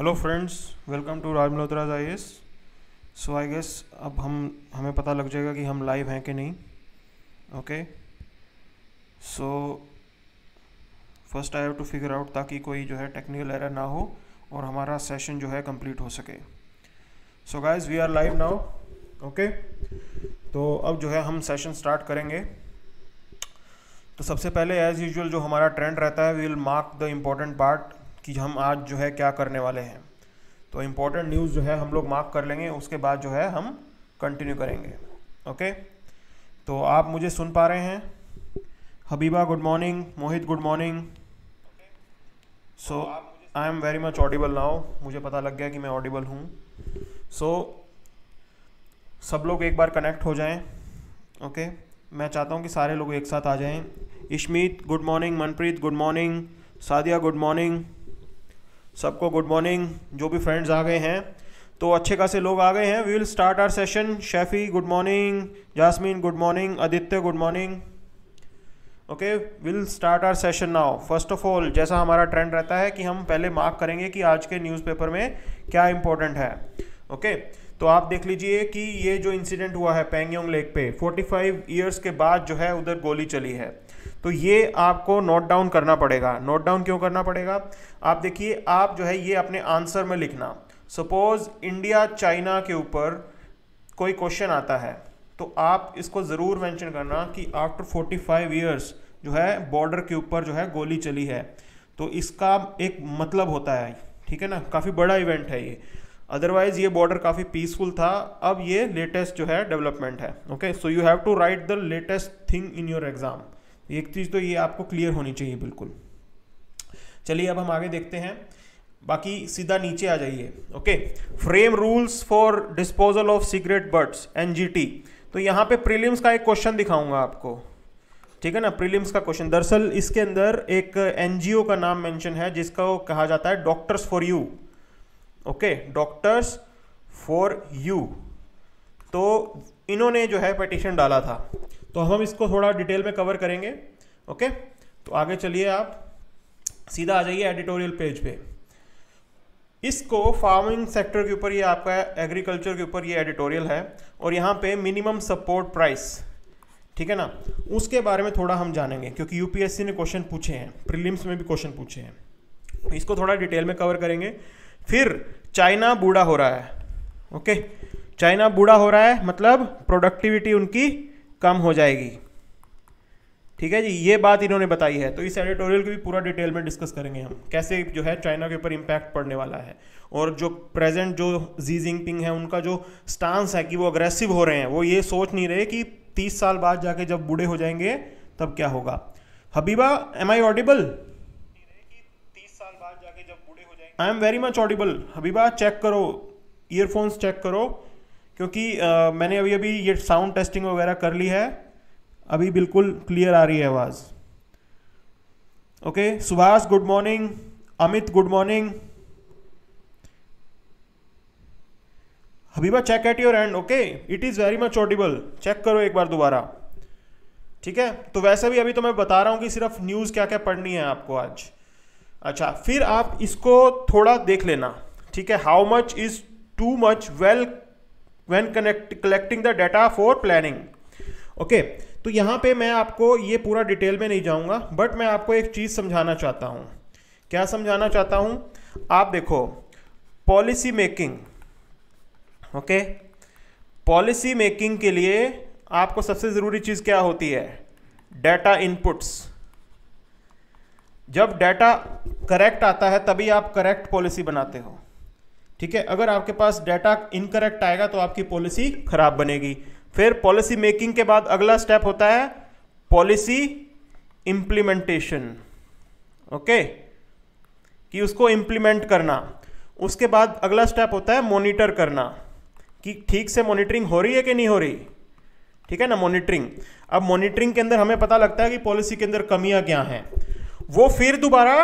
Hello friends welcome to Raj Malhotra's I so I guess अब हम हमें पता लग जाएगा कि हम लाइव हैं कि नहीं okay so first I have to figure out ताकि कोई जो है टेक्निकल एरर ना हो और हमारा सेशन जो है कंप्लीट हो सके so guys we are live now okay तो अब जो है हम सेशन स्टार्ट करेंगे तो सबसे पहले एज़ यूजल जो हमारा ट्रेंड रहता है we will mark the important part कि हम आज जो है क्या करने वाले हैं तो इम्पोर्टेंट न्यूज़ जो है हम लोग मार्क कर लेंगे उसके बाद जो है हम कंटिन्यू करेंगे ओके तो आप मुझे सुन पा रहे हैं Habiba good morning Mohit good morning so I am very much audible now मुझे पता लग गया कि मैं ऑडिबल हूँ सो so, सब लोग एक बार कनेक्ट हो जाएं ओके okay? मैं चाहता हूँ कि सारे लोग एक साथ आ जाएं Ishmeet good morning Manpreet good morning Sadia good morning सबको गुड मॉर्निंग जो भी फ्रेंड्स आ गए हैं तो अच्छे खासे लोग आ गए हैं we will start our session Shefi good morning Jasmine good morning Aditya good morning okay will start our session now first of all जैसा हमारा ट्रेंड रहता है कि हम पहले मार्क करेंगे कि आज के न्यूज़पेपर में क्या इंपॉर्टेंट है ओके okay? तो आप देख लीजिए कि ये जो इंसिडेंट हुआ है पेंगयोंग लेक पे 45 इयर्स के बाद जो है उधर गोली चली है तो ये आपको नोट डाउन करना पड़ेगा नोट डाउन क्यों करना पड़ेगा आप देखिए आप जो है ये अपने आंसर में लिखना सपोज इंडिया चाइना के ऊपर कोई क्वेश्चन आता है तो आप इसको ज़रूर मेंशन करना कि आफ्टर 45 ईयर्स जो है बॉर्डर के ऊपर जो है गोली चली है तो इसका एक मतलब होता है ठीक है ना काफ़ी बड़ा इवेंट है ये अदरवाइज ये बॉर्डर काफ़ी पीसफुल था अब ये लेटेस्ट जो है डेवलपमेंट है okay so you have to write the latest thing in your exam एक चीज़ तो ये आपको क्लियर होनी चाहिए बिल्कुल चलिए अब हम आगे देखते हैं बाकी सीधा नीचे आ जाइए okay frame rules for disposal of cigarette birds NGT तो यहाँ पे प्रीलिम्स का एक क्वेश्चन दिखाऊंगा आपको ठीक है ना प्रीलिम्स का क्वेश्चन दरअसल इसके अंदर एक एनजीओ का नाम मेंशन है जिसका वो कहा जाता है doctors for you okay doctors for you तो इन्होंने जो है पटिशन डाला था तो हम इसको थोड़ा डिटेल में कवर करेंगे ओके तो आगे चलिए आप सीधा आ जाइए एडिटोरियल पेज पे इसको फार्मिंग सेक्टर के ऊपर ये आपका एग्रीकल्चर के ऊपर ये एडिटोरियल है और यहाँ पे मिनिमम सपोर्ट प्राइस ठीक है ना उसके बारे में थोड़ा हम जानेंगे क्योंकि यूपीएससी ने क्वेश्चन पूछे हैं प्रीलिम्स में भी क्वेश्चन पूछे हैं तो इसको थोड़ा डिटेल में कवर करेंगे फिर चाइना बूढ़ा हो रहा है ओके चाइना बूढ़ा हो रहा है मतलब प्रोडक्टिविटी उनकी कम हो जाएगी ठीक है जी ये बात इन्होंने बताई है तो इस एडिटोरियल को भी पूरा डिटेल में डिस्कस करेंगे हम कैसे जो है चाइना के ऊपर इम्पैक्ट पड़ने वाला है और जो प्रेजेंट जो जी जिंगपिंग है उनका जो स्टांस है कि वो अग्रेसिव हो रहे हैं वो ये सोच नहीं रहे कि तीस साल बाद जाके जब बूढ़े हो जाएंगे तब क्या होगा Habiba am I audible I am very much audible Habiba check करो ईयरफोन्स चेक करो क्योंकि आ, मैंने अभी अभी ये साउंड टेस्टिंग वगैरह कर ली है अभी बिल्कुल क्लियर आ रही है आवाज़ okay Subhash good morning Amit good morning Habiba check at your end okay it is very much audible check करो एक बार दोबारा ठीक है तो वैसे भी अभी तो मैं बता रहा हूँ कि सिर्फ न्यूज़ क्या क्या पढ़नी है आपको आज अच्छा फिर आप इसको थोड़ा देख लेना ठीक है how much is too much well when connect collecting the data for planning okay तो यहाँ पे मैं आपको ये पूरा डिटेल में नहीं जाऊँगा बट मैं आपको एक चीज़ समझाना चाहता हूँ क्या समझाना चाहता हूँ आप देखो policy making okay policy making के लिए आपको सबसे ज़रूरी चीज़ क्या होती है डाटा इनपुट्स जब डाटा करेक्ट आता है तभी आप करेक्ट पॉलिसी बनाते हो ठीक है अगर आपके पास डाटा इनकरेक्ट आएगा तो आपकी पॉलिसी खराब बनेगी फिर पॉलिसी मेकिंग के बाद अगला स्टेप होता है पॉलिसी इंप्लीमेंटेशन ओके कि उसको इंप्लीमेंट करना उसके बाद अगला स्टेप होता है मॉनिटर करना कि ठीक से मॉनिटरिंग हो रही है कि नहीं हो रही ठीक है ना मॉनिटरिंग अब मॉनिटरिंग के अंदर हमें पता लगता है कि पॉलिसी के अंदर कमियां क्या हैं वो फिर दोबारा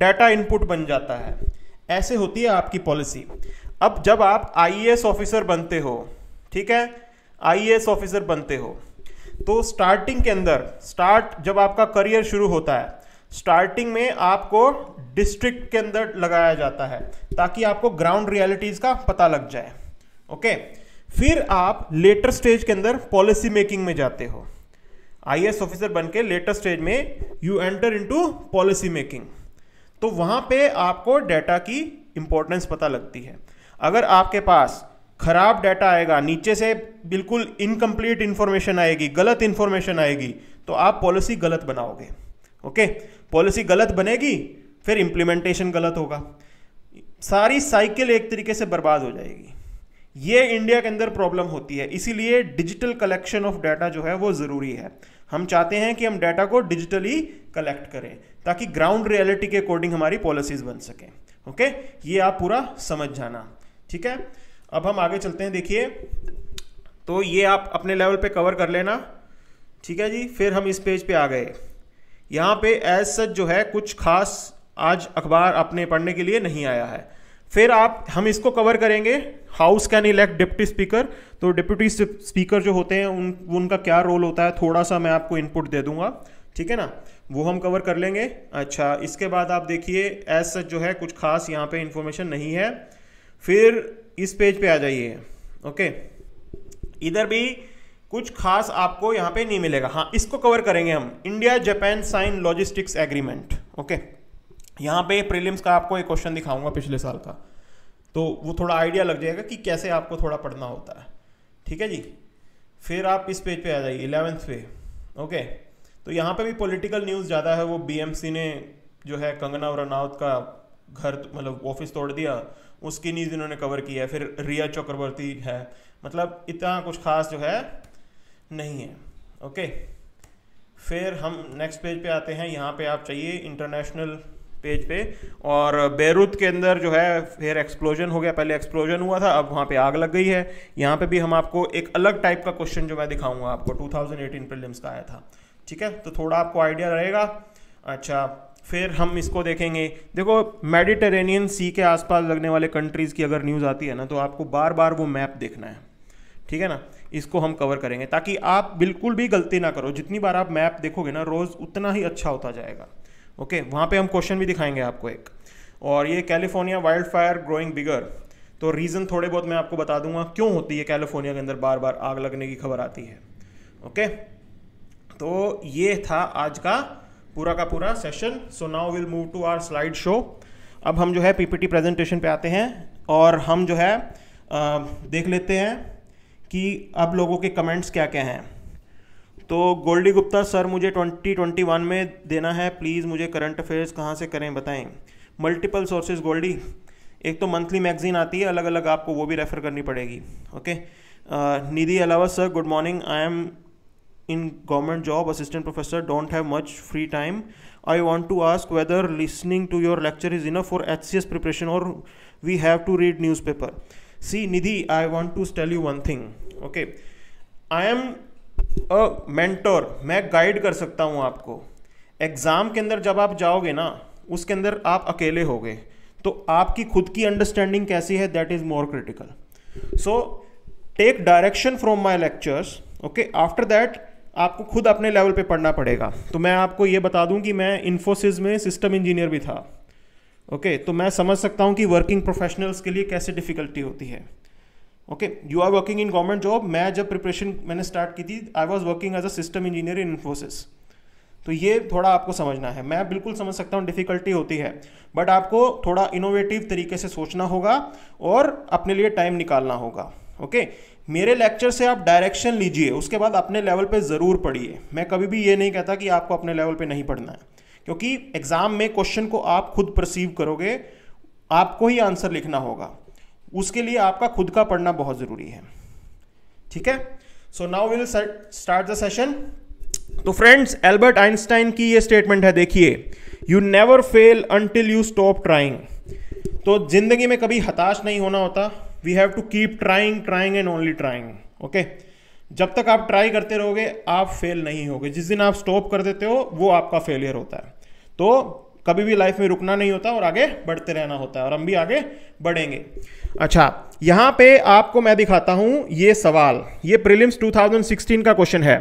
डाटा इनपुट बन जाता है ऐसे होती है आपकी पॉलिसी अब जब आप आईएएस ऑफिसर बनते हो ठीक है आईएएस ऑफिसर बनते हो तो स्टार्टिंग के अंदर स्टार्ट जब आपका करियर शुरू होता है स्टार्टिंग में आपको डिस्ट्रिक्ट के अंदर लगाया जाता है ताकि आपको ग्राउंड रियलिटीज़ का पता लग जाए ओके फिर आप लेटर स्टेज के अंदर पॉलिसी मेकिंग में जाते हो आईएएस ऑफिसर बन के लेटर स्टेज में you enter into policy making तो वहां पे आपको डाटा की इंपॉर्टेंस पता लगती है अगर आपके पास खराब डाटा आएगा नीचे से बिल्कुल इनकम्प्लीट इंफॉर्मेशन आएगी गलत इंफॉर्मेशन आएगी तो आप पॉलिसी गलत बनाओगे ओके पॉलिसी गलत बनेगी फिर इंप्लीमेंटेशन गलत होगा सारी साइकिल एक तरीके से बर्बाद हो जाएगी ये इंडिया के अंदर प्रॉब्लम होती है इसीलिए डिजिटल कलेक्शन ऑफ डाटा जो है वो ज़रूरी है हम चाहते हैं कि हम डाटा को डिजिटली कलेक्ट करें ताकि ग्राउंड रियलिटी के अकॉर्डिंग हमारी पॉलिसीज बन सकें ओके ये आप पूरा समझ जाना ठीक है अब हम आगे चलते हैं देखिए तो ये आप अपने लेवल पे कवर कर लेना ठीक है जी फिर हम इस पेज पे आ गए यहाँ पे एज सच जो है कुछ खास आज अखबार अपने पढ़ने के लिए नहीं आया है फिर आप हम इसको कवर करेंगे house can elect deputy speaker तो डिप्टी स्पीकर जो होते हैं उन उनका क्या रोल होता है थोड़ा सा मैं आपको इनपुट दे दूंगा ठीक है ना वो हम कवर कर लेंगे अच्छा इसके बाद आप देखिए एज सच जो है कुछ खास यहाँ पे इंफॉर्मेशन नहीं है फिर इस पेज पे आ जाइए ओके इधर भी कुछ खास आपको यहाँ पे नहीं मिलेगा हाँ इसको कवर करेंगे हम India Japan sign logistics agreement okay यहाँ पे प्रीलिम्स का आपको एक क्वेश्चन दिखाऊंगा पिछले साल का तो वो थोड़ा आइडिया लग जाएगा कि कैसे आपको थोड़ा पढ़ना होता है ठीक है जी फिर आप इस पेज पे आ जाइए इलेवेंथ पे ओके तो यहाँ पे भी पॉलिटिकल न्यूज़ ज़्यादा है वो बीएमसी ने जो है कंगना और रनावत का घर मतलब ऑफिस तोड़ दिया उसकी न्यूज़ इन्होंने कवर की है फिर रिया चक्रवर्ती है मतलब इतना कुछ खास जो है नहीं है ओके फिर हम नेक्स्ट पेज पे आते हैं यहाँ पे आप चाहिए इंटरनेशनल पेज पे और बेरूत के अंदर जो है फिर एक्सप्लोजन हो गया पहले एक्सप्लोजन हुआ था अब वहाँ पे आग लग गई है यहाँ पे भी हम आपको एक अलग टाइप का क्वेश्चन जो मैं दिखाऊंगा आपको 2018 प्रीलिम्स का आया था ठीक है तो थोड़ा आपको आइडिया रहेगा अच्छा फिर हम इसको देखेंगे देखो मेडिटेरेनियन सी के आसपास लगने वाले कंट्रीज़ की अगर न्यूज़ आती है ना तो आपको बार बार वो मैप देखना है ठीक है ना इसको हम कवर करेंगे ताकि आप बिल्कुल भी गलती ना करो जितनी बार आप मैप देखोगे ना रोज़ उतना ही अच्छा होता जाएगा ओके वहाँ पे हम क्वेश्चन भी दिखाएंगे आपको एक और ये California wild fire growing bigger तो रीज़न थोड़े बहुत मैं आपको बता दूंगा क्यों होती है कैलिफोर्निया के अंदर बार बार आग लगने की खबर आती है ओके तो ये था आज का पूरा का पूरा session so now will move to our slide show अब हम जो है पीपीटी प्रेजेंटेशन पे आते हैं और हम जो है आ, देख लेते हैं कि अब लोगों के कमेंट्स क्या क्या हैं तो गोल्डी गुप्ता सर मुझे 2021 में देना है प्लीज़ मुझे करंट अफेयर्स कहाँ से करें बताएं मल्टीपल सोर्सेज गोल्डी एक तो मंथली मैगजीन आती है अलग अलग आपको वो भी रेफ़र करनी पड़ेगी ओके निधि अलावा sir good morning I am in government job assistant professor don't have much free time i want to ask whether listening to your lecture is enough for hcs preparation or we have to read newspaper see nidhi i want to tell you one thing okay i am a mentor main guide kar sakta hu aapko exam ke andar jab aap jaoge na uske andar aap akele hoge to aapki khud ki understanding kaisi hai that is more critical so take direction from my lectures okay after that आपको खुद अपने level पे पढ़ना पड़ेगा तो मैं आपको ये बता दूं कि मैं इन्फोसिस में सिस्टम इंजीनियर भी था ओके तो मैं समझ सकता हूँ कि वर्किंग प्रोफेशनल्स के लिए कैसे डिफ़िकल्टी होती है okay you are working in government job मैं जब प्रिपरेशन मैंने स्टार्ट की थी I was working as a system engineer in Infosys तो ये थोड़ा आपको समझना है मैं बिल्कुल समझ सकता हूँ डिफ़िकल्टी होती है बट आपको थोड़ा इनोवेटिव तरीके से सोचना होगा और अपने लिए टाइम निकालना होगा ओके मेरे लेक्चर से आप डायरेक्शन लीजिए उसके बाद अपने लेवल पे ज़रूर पढ़िए मैं कभी भी ये नहीं कहता कि आपको अपने लेवल पे नहीं पढ़ना है क्योंकि एग्ज़ाम में क्वेश्चन को आप खुद परसीव करोगे आपको ही आंसर लिखना होगा उसके लिए आपका खुद का पढ़ना बहुत ज़रूरी है ठीक है so now will start the session तो फ्रेंड्स एल्बर्ट आइंस्टाइन की ये स्टेटमेंट है देखिए you never fail until you stop trying तो जिंदगी में कभी हताश नहीं होना होता we have to keep trying trying and only trying okay जब तक आप ट्राई करते रहोगे आप फेल नहीं होगे जिस दिन आप स्टॉप कर देते हो वो आपका फेलियर होता है तो कभी भी लाइफ में रुकना नहीं होता और आगे बढ़ते रहना होता है और हम भी आगे बढ़ेंगे अच्छा यहाँ पे आपको मैं दिखाता हूँ ये सवाल ये प्रीलिम्स 2016 का क्वेश्चन है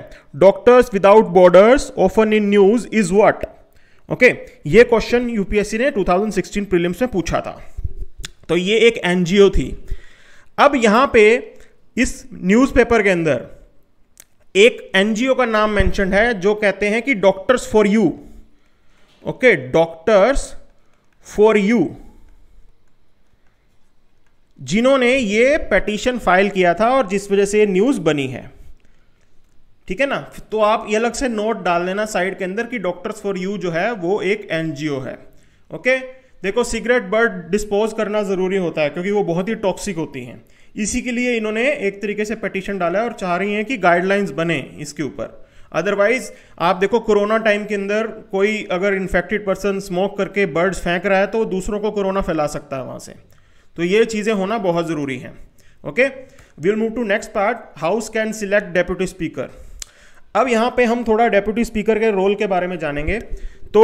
doctors without borders often in news is what okay ये क्वेश्चन यूपीएससी ने 2016 प्रीलिम्स में पूछा था तो ये एक एनजीओ थी अब यहां पे इस न्यूज़पेपर के अंदर एक एनजीओ का नाम मेंशन है जो कहते हैं कि doctors for you okay doctors for you जिन्होंने ये पटिशन फाइल किया था और जिस वजह से ये न्यूज़ बनी है ठीक है ना तो आप ये अलग से नोट डाल लेना साइड के अंदर कि डॉक्टर्स फॉर यू जो है वो एक एनजीओ है ओके देखो सिगरेट बर्ड डिस्पोज करना ज़रूरी होता है क्योंकि वो बहुत ही टॉक्सिक होती हैं इसी के लिए इन्होंने एक तरीके से पटिशन डाला है और चाह रही हैं कि गाइडलाइंस बने इसके ऊपर अदरवाइज आप देखो कोरोना टाइम के अंदर कोई अगर इन्फेक्टेड पर्सन स्मोक करके बर्ड्स फेंक रहा है तो दूसरों को कोरोना फैला सकता है वहाँ से तो ये चीज़ें होना बहुत ज़रूरी हैं okay will move to next part house can select deputy speaker अब यहाँ पे हम थोड़ा डेप्यूटी स्पीकर के रोल के बारे में जानेंगे तो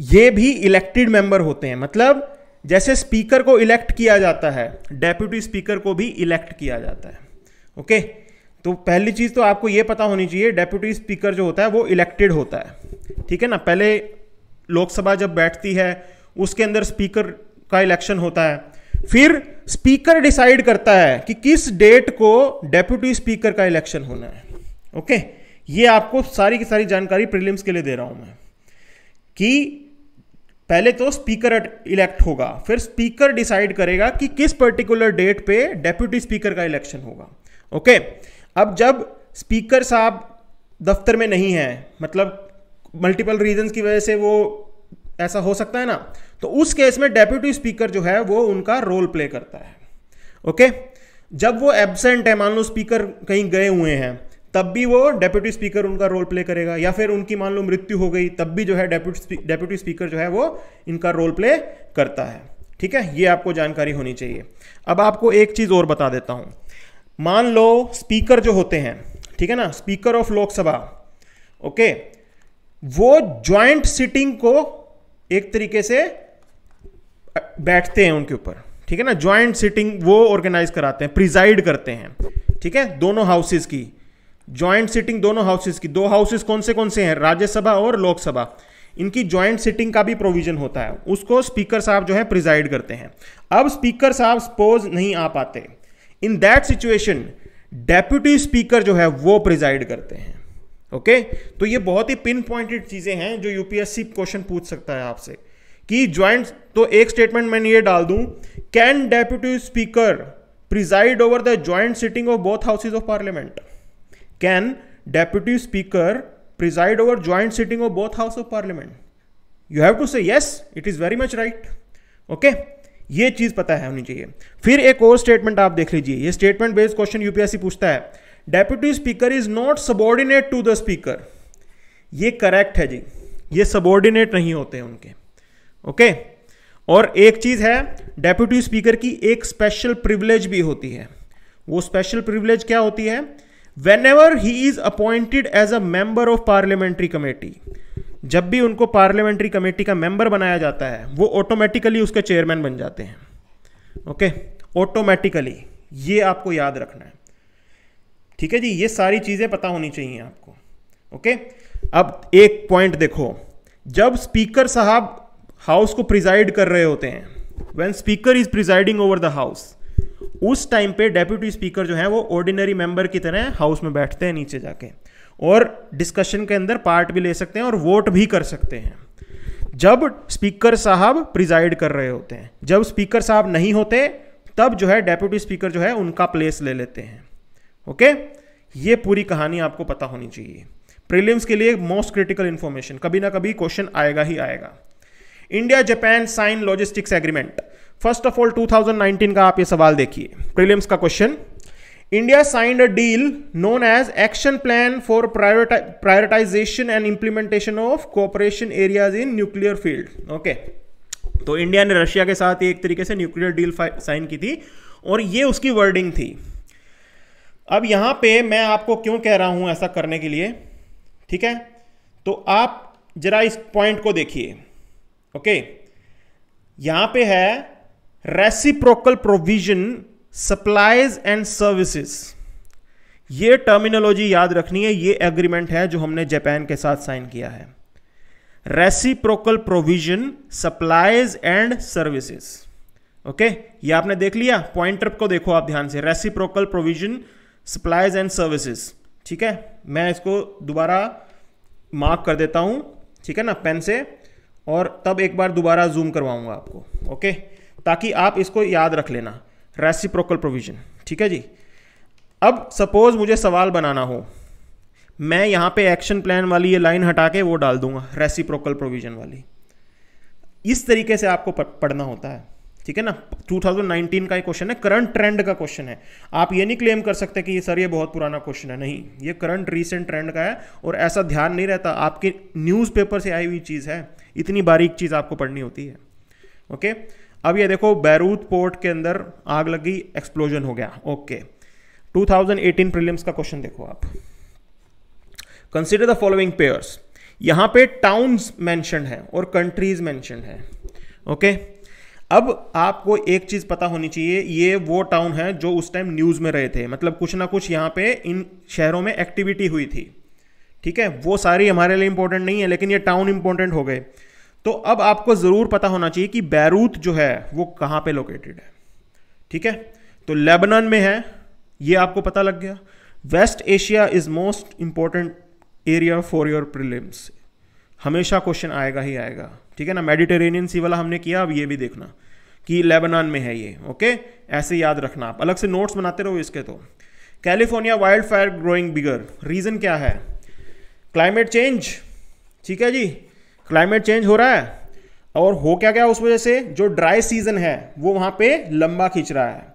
ये भी इलेक्टेड मेंबर होते हैं मतलब जैसे स्पीकर को इलेक्ट किया जाता है डेप्यूटी स्पीकर को भी इलेक्ट किया जाता है ओके तो पहली चीज़ तो आपको ये पता होनी चाहिए डेप्यूटी स्पीकर जो होता है वो इलेक्टेड होता है ठीक है ना पहले लोकसभा जब बैठती है उसके अंदर स्पीकर का इलेक्शन होता है फिर स्पीकर डिसाइड करता है कि किस डेट को डेप्यूटी स्पीकर का इलेक्शन होना है ओके ये आपको सारी की सारी जानकारी प्रीलिम्स के लिए दे रहा हूं मैं कि पहले तो स्पीकर इलेक्ट होगा फिर स्पीकर डिसाइड करेगा कि किस पर्टिकुलर डेट पे डेप्यूटी स्पीकर का इलेक्शन होगा ओके अब जब स्पीकर साहब दफ्तर में नहीं है मतलब मल्टीपल रीजंस की वजह से वो ऐसा हो सकता है ना तो उस केस में डेप्यूटी स्पीकर जो है वो उनका रोल प्ले करता है ओके जब वो एबसेंट है मान लो स्पीकर कहीं गए हुए हैं तब भी वो डेप्यूटी स्पीकर उनका रोल प्ले करेगा या फिर उनकी मान लो मृत्यु हो गई तब भी जो है डेप्यूटी स्पीकर जो है वो इनका रोल प्ले करता है ठीक है ये आपको जानकारी होनी चाहिए अब आपको एक चीज़ और बता देता हूँ मान लो स्पीकर जो होते हैं ठीक है ना स्पीकर ऑफ लोकसभा ओके वो ज्वाइंट सिटिंग को एक तरीके से बैठते हैं उनके ऊपर ठीक है ना ज्वाइंट सिटिंग वो ऑर्गेनाइज कराते हैं प्रिजाइड करते हैं ठीक है दोनों हाउसेज की ज्वाइंट सिटिंग दोनों हाउसेस की दो हाउसेस कौन से कौन से हैं राज्यसभा और लोकसभा इनकी ज्वाइंट सिटिंग का भी प्रोविजन होता है उसको स्पीकर साहब जो है प्रिजाइड करते हैं अब स्पीकर साहब सपोज नहीं आ पाते in that situation deputy speaker जो है वो प्रिजाइड करते हैं ओके तो ये बहुत ही पिन पॉइंटेड चीज़ें हैं जो यूपीएससी क्वेश्चन पूछ सकता है आपसे कि ज्वाइंट तो एक स्टेटमेंट मैंने ये डाल दूं can deputy speaker preside over the joint sitting of both houses of parliament can deputy speaker preside over joint sitting of both house of parliament you have to say yes it is very much right okay ये चीज पता है होनी चाहिए फिर एक और statement आप देख लीजिए ये स्टेटमेंट बेस्ड क्वेश्चन यूपीएससी पूछता है deputy speaker is not subordinate to the speaker ये करेक्ट है जी ये सबॉर्डिनेट नहीं होते हैं उनके ओके okay? और एक चीज है डेप्यूटी स्पीकर की एक स्पेशल प्रिविलेज भी होती है वो स्पेशल प्रिविलेज क्या होती है whenever he is appointed as a member of parliamentary committee जब भी उनको पार्लियामेंट्री कमेटी का मेंबर बनाया जाता है वो ऑटोमेटिकली उसके चेयरमैन बन जाते हैं ओके ऑटोमेटिकली ये आपको याद रखना है ठीक है जी ये सारी चीज़ें पता होनी चाहिए आपको ओके अब एक पॉइंट देखो जब स्पीकर साहब हाउस को प्रिजाइड कर रहे होते हैं when speaker is presiding over the house उस टाइम पे डेप्यूटी स्पीकर जो है वो ऑर्डिनरी मेंबर की तरह हाउस में बैठते हैं नीचे जाके और डिस्कशन के अंदर पार्ट भी ले सकते हैं और वोट भी कर सकते हैं जब स्पीकर साहब प्रिजाइड कर रहे होते हैं जब स्पीकर साहब नहीं होते तब जो है डेप्यूटी स्पीकर जो है उनका प्लेस ले लेते हैं ओके ये पूरी कहानी आपको पता होनी चाहिए प्रीलिम्स के लिए मोस्ट क्रिटिकल इंफॉर्मेशन कभी ना कभी क्वेश्चन आएगा ही आएगा India Japan sign logistics agreement first of all 2019 का आप ये सवाल देखिए प्रीलिम्स का question India signed a deal known as action plan for prioritization and implementation of cooperation areas in nuclear field okay तो इंडिया ने रशिया के साथ एक तरीके से न्यूक्लियर डील साइन की थी और ये उसकी वर्डिंग थी अब यहां पे मैं आपको क्यों कह रहा हूं ऐसा करने के लिए ठीक है तो आप जरा इस पॉइंट को देखिए ओके यहां पे है reciprocal provision supplies and services ये टर्मिनोलॉजी याद रखनी है ये एग्रीमेंट है जो हमने जापान के साथ साइन किया है reciprocal provision supplies and services okay ये आपने देख लिया पॉइंटर को देखो आप ध्यान से reciprocal provision supplies and services ठीक है मैं इसको दोबारा मार्क कर देता हूं ठीक है ना पेन से और तब एक बार दोबारा जूम करवाऊंगा आपको ओके ताकि आप इसको याद रख लेना रेसिप्रोकल प्रोविजन ठीक है जी अब सपोज मुझे सवाल बनाना हो मैं यहाँ पे एक्शन प्लान वाली ये लाइन हटा के वो डाल दूंगा रेसिप्रोकल प्रोविजन वाली इस तरीके से आपको पढ़ना होता है ठीक है ना 2019 का ये क्वेश्चन है करंट ट्रेंड का क्वेश्चन है आप ये नहीं क्लेम कर सकते कि सर ये बहुत पुराना क्वेश्चन है नहीं ये करंट रीसेंट ट्रेंड का है और ऐसा ध्यान नहीं रहता आपके न्यूज़पेपर से आई हुई चीज़ है इतनी बारीक चीज़ आपको पढ़नी होती है ओके okay? अब ये देखो बैरूत पोर्ट के अंदर आग लगी एक्सप्लोजन हो गया ओके 2018 प्रीलिम्स का क्वेश्चन देखो आप कंसिडर द फॉलोइंग पेयर्स यहां पे टाउन्स मेंशन है और कंट्रीज मेंशन है ओके okay? अब आपको एक चीज पता होनी चाहिए ये वो टाउन है जो उस टाइम न्यूज में रहे थे मतलब कुछ ना कुछ यहां पे इन शहरों में एक्टिविटी हुई थी ठीक है वो सारी हमारे लिए इंपॉर्टेंट नहीं है लेकिन ये टाउन इंपॉर्टेंट हो गए तो अब आपको ज़रूर पता होना चाहिए कि बैरूत जो है वो कहां पे लोकेटेड है ठीक है तो लेबनान में है ये आपको पता लग गया West Asia is most important area for your prelims हमेशा क्वेश्चन आएगा ही आएगा ठीक है ना मेडिटेरेनियन सी वाला हमने किया अब ये भी देखना कि लेबनान में है ये ओके ऐसे याद रखना आप अलग से नोट्स बनाते रहो इसके तो California wild fire growing bigger reason क्या है क्लाइमेट चेंज ठीक है जी क्लाइमेट चेंज हो रहा है और हो क्या क्या उस वजह से जो ड्राई सीजन है वो वहाँ पे लंबा खींच रहा है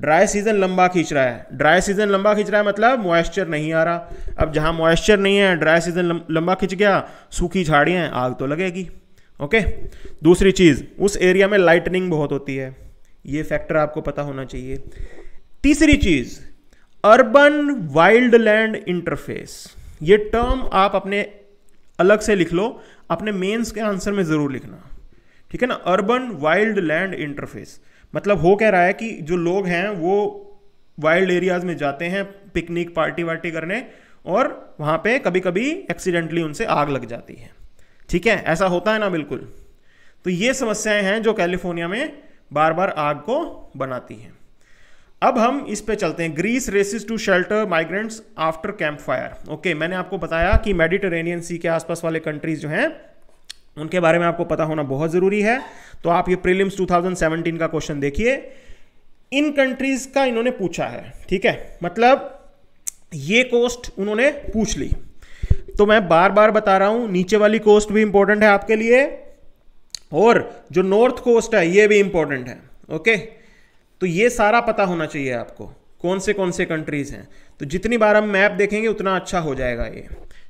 ड्राई सीजन लंबा खींच रहा है ड्राई सीजन लंबा खींच रहा है मतलब मॉइस्चर नहीं आ रहा अब जहाँ मॉइस्चर नहीं है ड्राई सीजन लंबा खींच गया सूखी झाड़ियाँ आग तो लगेगी ओके दूसरी चीज़ उस एरिया में लाइटनिंग बहुत होती है ये फैक्टर आपको पता होना चाहिए तीसरी चीज़ अर्बन वाइल्ड लैंड इंटरफेस ये टर्म आप अपने अलग से लिख लो अपने मेंस के आंसर में ज़रूर लिखना ठीक है ना अर्बन वाइल्ड लैंड इंटरफेस मतलब हो कह रहा है कि जो लोग हैं वो वाइल्ड एरियाज में जाते हैं पिकनिक पार्टी वार्टी करने और वहाँ पे कभी कभी एक्सीडेंटली उनसे आग लग जाती है ठीक है ऐसा होता है ना बिल्कुल तो ये समस्याएं हैं जो कैलिफोर्निया में बार बार आग को बनाती हैं अब हम इस पे चलते हैं Greece races to shelter migrants after camp fire okay मैंने आपको बताया कि मेडिटेरेनियन सी के आसपास वाले कंट्रीज जो हैं उनके बारे में आपको पता होना बहुत ज़रूरी है तो आप ये प्रीलिम्स 2017 का क्वेश्चन देखिए इन कंट्रीज का इन्होंने पूछा है ठीक है मतलब ये कोस्ट उन्होंने पूछ ली तो मैं बार बार बता रहा हूं नीचे वाली कोस्ट भी इंपॉर्टेंट है आपके लिए और जो नॉर्थ कोस्ट है ये भी इंपॉर्टेंट है ओके तो ये सारा पता होना चाहिए आपको कौन से कौन से कंट्रीज़ हैं तो जितनी बार हम मैप देखेंगे उतना अच्छा हो जाएगा ये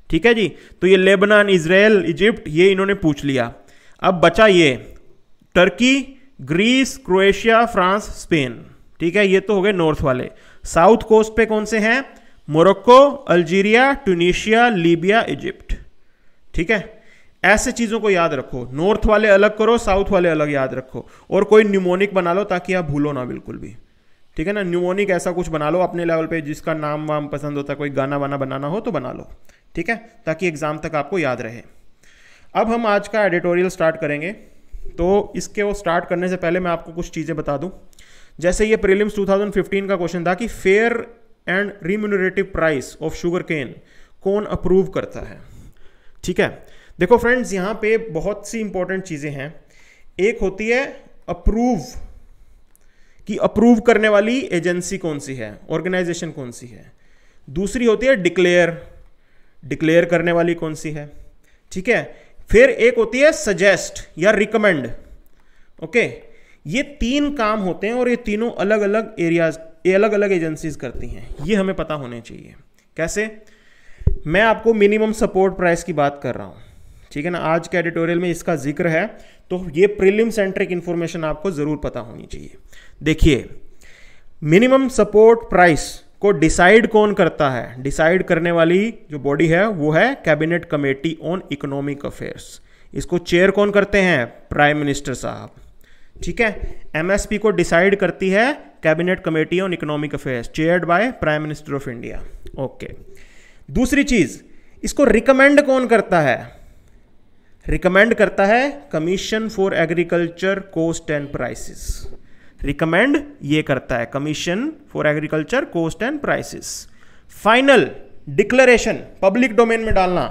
ठीक है जी तो ये लेबनान इसराइल इजिप्ट ये इन्होंने पूछ लिया अब बचा ये Turkey Greece Croatia France Spain ठीक है ये तो हो गए नॉर्थ वाले साउथ कोस्ट पे कौन से हैं Morocco Algeria Tunisia Libya Egypt ठीक है ऐसे चीज़ों को याद रखो नॉर्थ वाले अलग करो साउथ वाले अलग याद रखो और कोई न्यूमोनिक बना लो ताकि आप भूलो ना बिल्कुल भी ठीक है ना न्यूमोनिक ऐसा कुछ बना लो अपने लेवल पे जिसका नाम वाम पसंद होता है कोई गाना वाना बनाना हो तो बना लो ठीक है ताकि एग्ज़ाम तक आपको याद रहे अब हम आज का एडिटोरियल स्टार्ट करेंगे तो इसके वो स्टार्ट करने से पहले मैं आपको कुछ चीज़ें बता दूँ जैसे ये प्रीलिम्स 2015 का क्वेश्चन था कि fair and remunerative price of sugarcane कौन अप्रूव करता है ठीक है देखो फ्रेंड्स यहाँ पे बहुत सी इंपॉर्टेंट चीज़ें हैं एक होती है अप्रूव कि अप्रूव करने वाली एजेंसी कौन सी है ऑर्गेनाइजेशन कौन सी है दूसरी होती है डिक्लेयर डिक्लेयर करने वाली कौन सी है ठीक है फिर एक होती है सजेस्ट या रिकमेंड ओके ये तीन काम होते हैं और ये तीनों अलग अलग एरियाज अलग अलग एजेंसीज करती हैं ये हमें पता होने चाहिए कैसे मैं आपको मिनिमम सपोर्ट प्राइस की बात कर रहा हूँ ठीक है ना आज के एडिटोरियल में इसका जिक्र है तो ये प्रिलिम सेंट्रिक इन्फॉर्मेशन आपको ज़रूर पता होनी चाहिए देखिए मिनिमम सपोर्ट प्राइस को डिसाइड कौन करता है डिसाइड करने वाली जो बॉडी है वो है cabinet committee on economic affairs इसको चेयर कौन करते हैं प्राइम मिनिस्टर साहब ठीक है एमएसपी को डिसाइड करती है cabinet committee on economic affairs chaired by prime minister of India okay दूसरी चीज इसको रिकमेंड कौन करता है रिकमेंड करता है commission for agriculture cost and prices recommend ये करता है commission for agriculture cost and prices final declaration public domain में डालना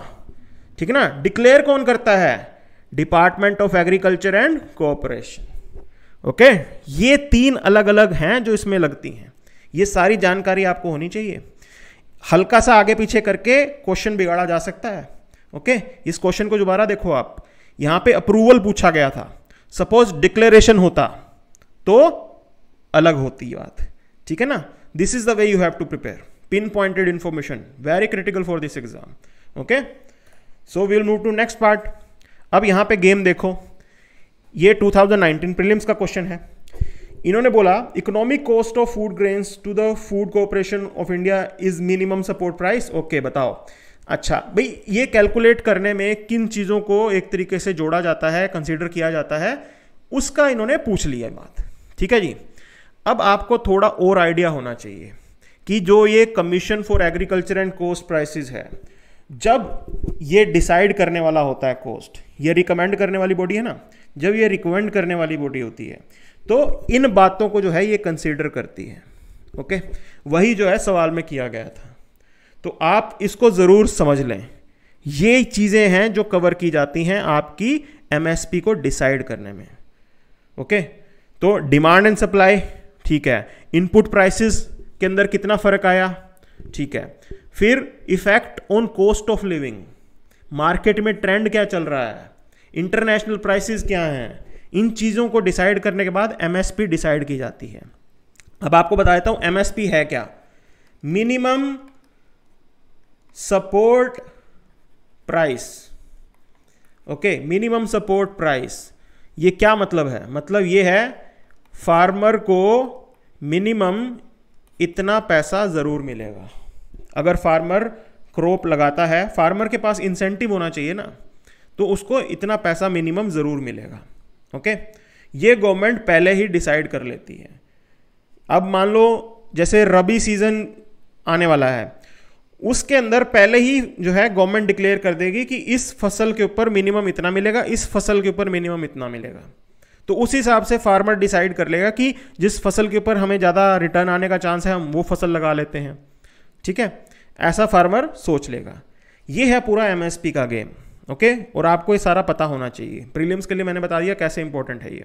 ठीक है ना डिक्लेयर कौन करता है department of agriculture and cooperation okay ये तीन अलग अलग हैं जो इसमें लगती हैं ये सारी जानकारी आपको होनी चाहिए हल्का सा आगे पीछे करके क्वेश्चन बिगाड़ा जा सकता है ओके इस क्वेश्चन को दोबारा देखो आप यहां पे अप्रूवल पूछा गया था सपोज डिक्लेरेशन होता तो अलग होती बात ठीक है ना this is the way you have to prepare pinpointed information very critical for this exam okay so we'll move to next part अब यहां पे गेम देखो ये 2019 प्रीलिम्स का क्वेश्चन है इन्होंने बोला economic cost of food grains to the Food Corporation of India is minimum support price okay बताओ अच्छा भाई ये कैलकुलेट करने में किन चीज़ों को एक तरीके से जोड़ा जाता है कंसिडर किया जाता है उसका इन्होंने पूछ लिया बात ठीक है जी अब आपको थोड़ा और आइडिया होना चाहिए कि जो ये commission for agriculture and cost prices है जब ये डिसाइड करने वाला होता है कोस्ट ये रिकमेंड करने वाली बॉडी है ना जब ये रिकमेंड करने वाली बॉडी होती है तो इन बातों को जो है ये कंसिडर करती है ओके वही जो है सवाल में किया गया था तो आप इसको ज़रूर समझ लें ये चीज़ें हैं जो कवर की जाती हैं आपकी एमएसपी को डिसाइड करने में ओके तो डिमांड एंड सप्लाई ठीक है इनपुट प्राइसेस के अंदर कितना फ़र्क आया ठीक है फिर effect on cost of living market में ट्रेंड क्या चल रहा है इंटरनेशनल प्राइसेस क्या हैं इन चीज़ों को डिसाइड करने के बाद एमएसपी डिसाइड की जाती है अब आपको बता देता हूँ एमएसपी है क्या minimum support price okay minimum support price ये क्या मतलब है मतलब ये है फार्मर को मिनिमम इतना पैसा ज़रूर मिलेगा अगर फार्मर क्रॉप लगाता है फार्मर के पास इंसेंटिव होना चाहिए ना तो उसको इतना पैसा मिनिमम ज़रूर मिलेगा ओके ये गवर्नमेंट पहले ही डिसाइड कर लेती है अब मान लो जैसे रबी सीज़न आने वाला है उसके अंदर पहले ही जो है गवर्नमेंट डिक्लेयर कर देगी कि इस फसल के ऊपर मिनिमम इतना मिलेगा इस फसल के ऊपर मिनिमम इतना मिलेगा तो उस हिसाब से फार्मर डिसाइड कर लेगा कि जिस फसल के ऊपर हमें ज़्यादा रिटर्न आने का चांस है हम वो फसल लगा लेते हैं ठीक है ऐसा फार्मर सोच लेगा ये है पूरा एमएसपी का गेम ओके और आपको ये सारा पता होना चाहिए प्रीलियम्स के लिए मैंने बता दिया कैसे इंपॉर्टेंट है ये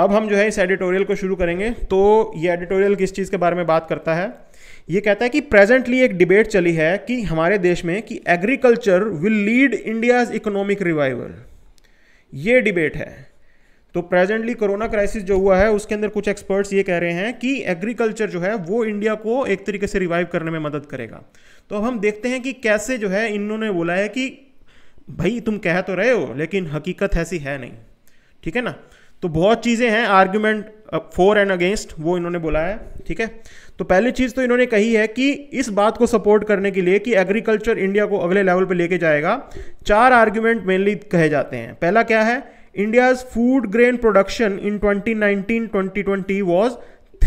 अब हम जो है इस एडिटोरियल को शुरू करेंगे तो ये एडिटोरियल किस चीज़ के बारे में बात करता है ये कहता है कि प्रेजेंटली एक डिबेट चली है कि हमारे देश में कि agriculture will lead India's economic revival ये डिबेट है तो प्रेजेंटली कोरोना क्राइसिस जो हुआ है उसके अंदर कुछ एक्सपर्ट्स ये कह रहे हैं कि एग्रीकल्चर जो है वो इंडिया को एक तरीके से रिवाइव करने में मदद करेगा तो अब हम देखते हैं कि कैसे जो है इन्होंने बोला है कि भाई तुम कह तो रहे हो लेकिन हकीकत ऐसी है नहीं ठीक है ना तो बहुत चीज़ें हैं आर्ग्यूमेंट फॉर एंड अगेंस्ट वो इन्होंने बोला है ठीक है तो पहली चीज़ तो इन्होंने कही है कि इस बात को सपोर्ट करने के लिए कि एग्रीकल्चर इंडिया को अगले लेवल पर लेके जाएगा चार आर्ग्यूमेंट मेनली कहे जाते हैं पहला क्या है India's food grain production in 2019 2020 was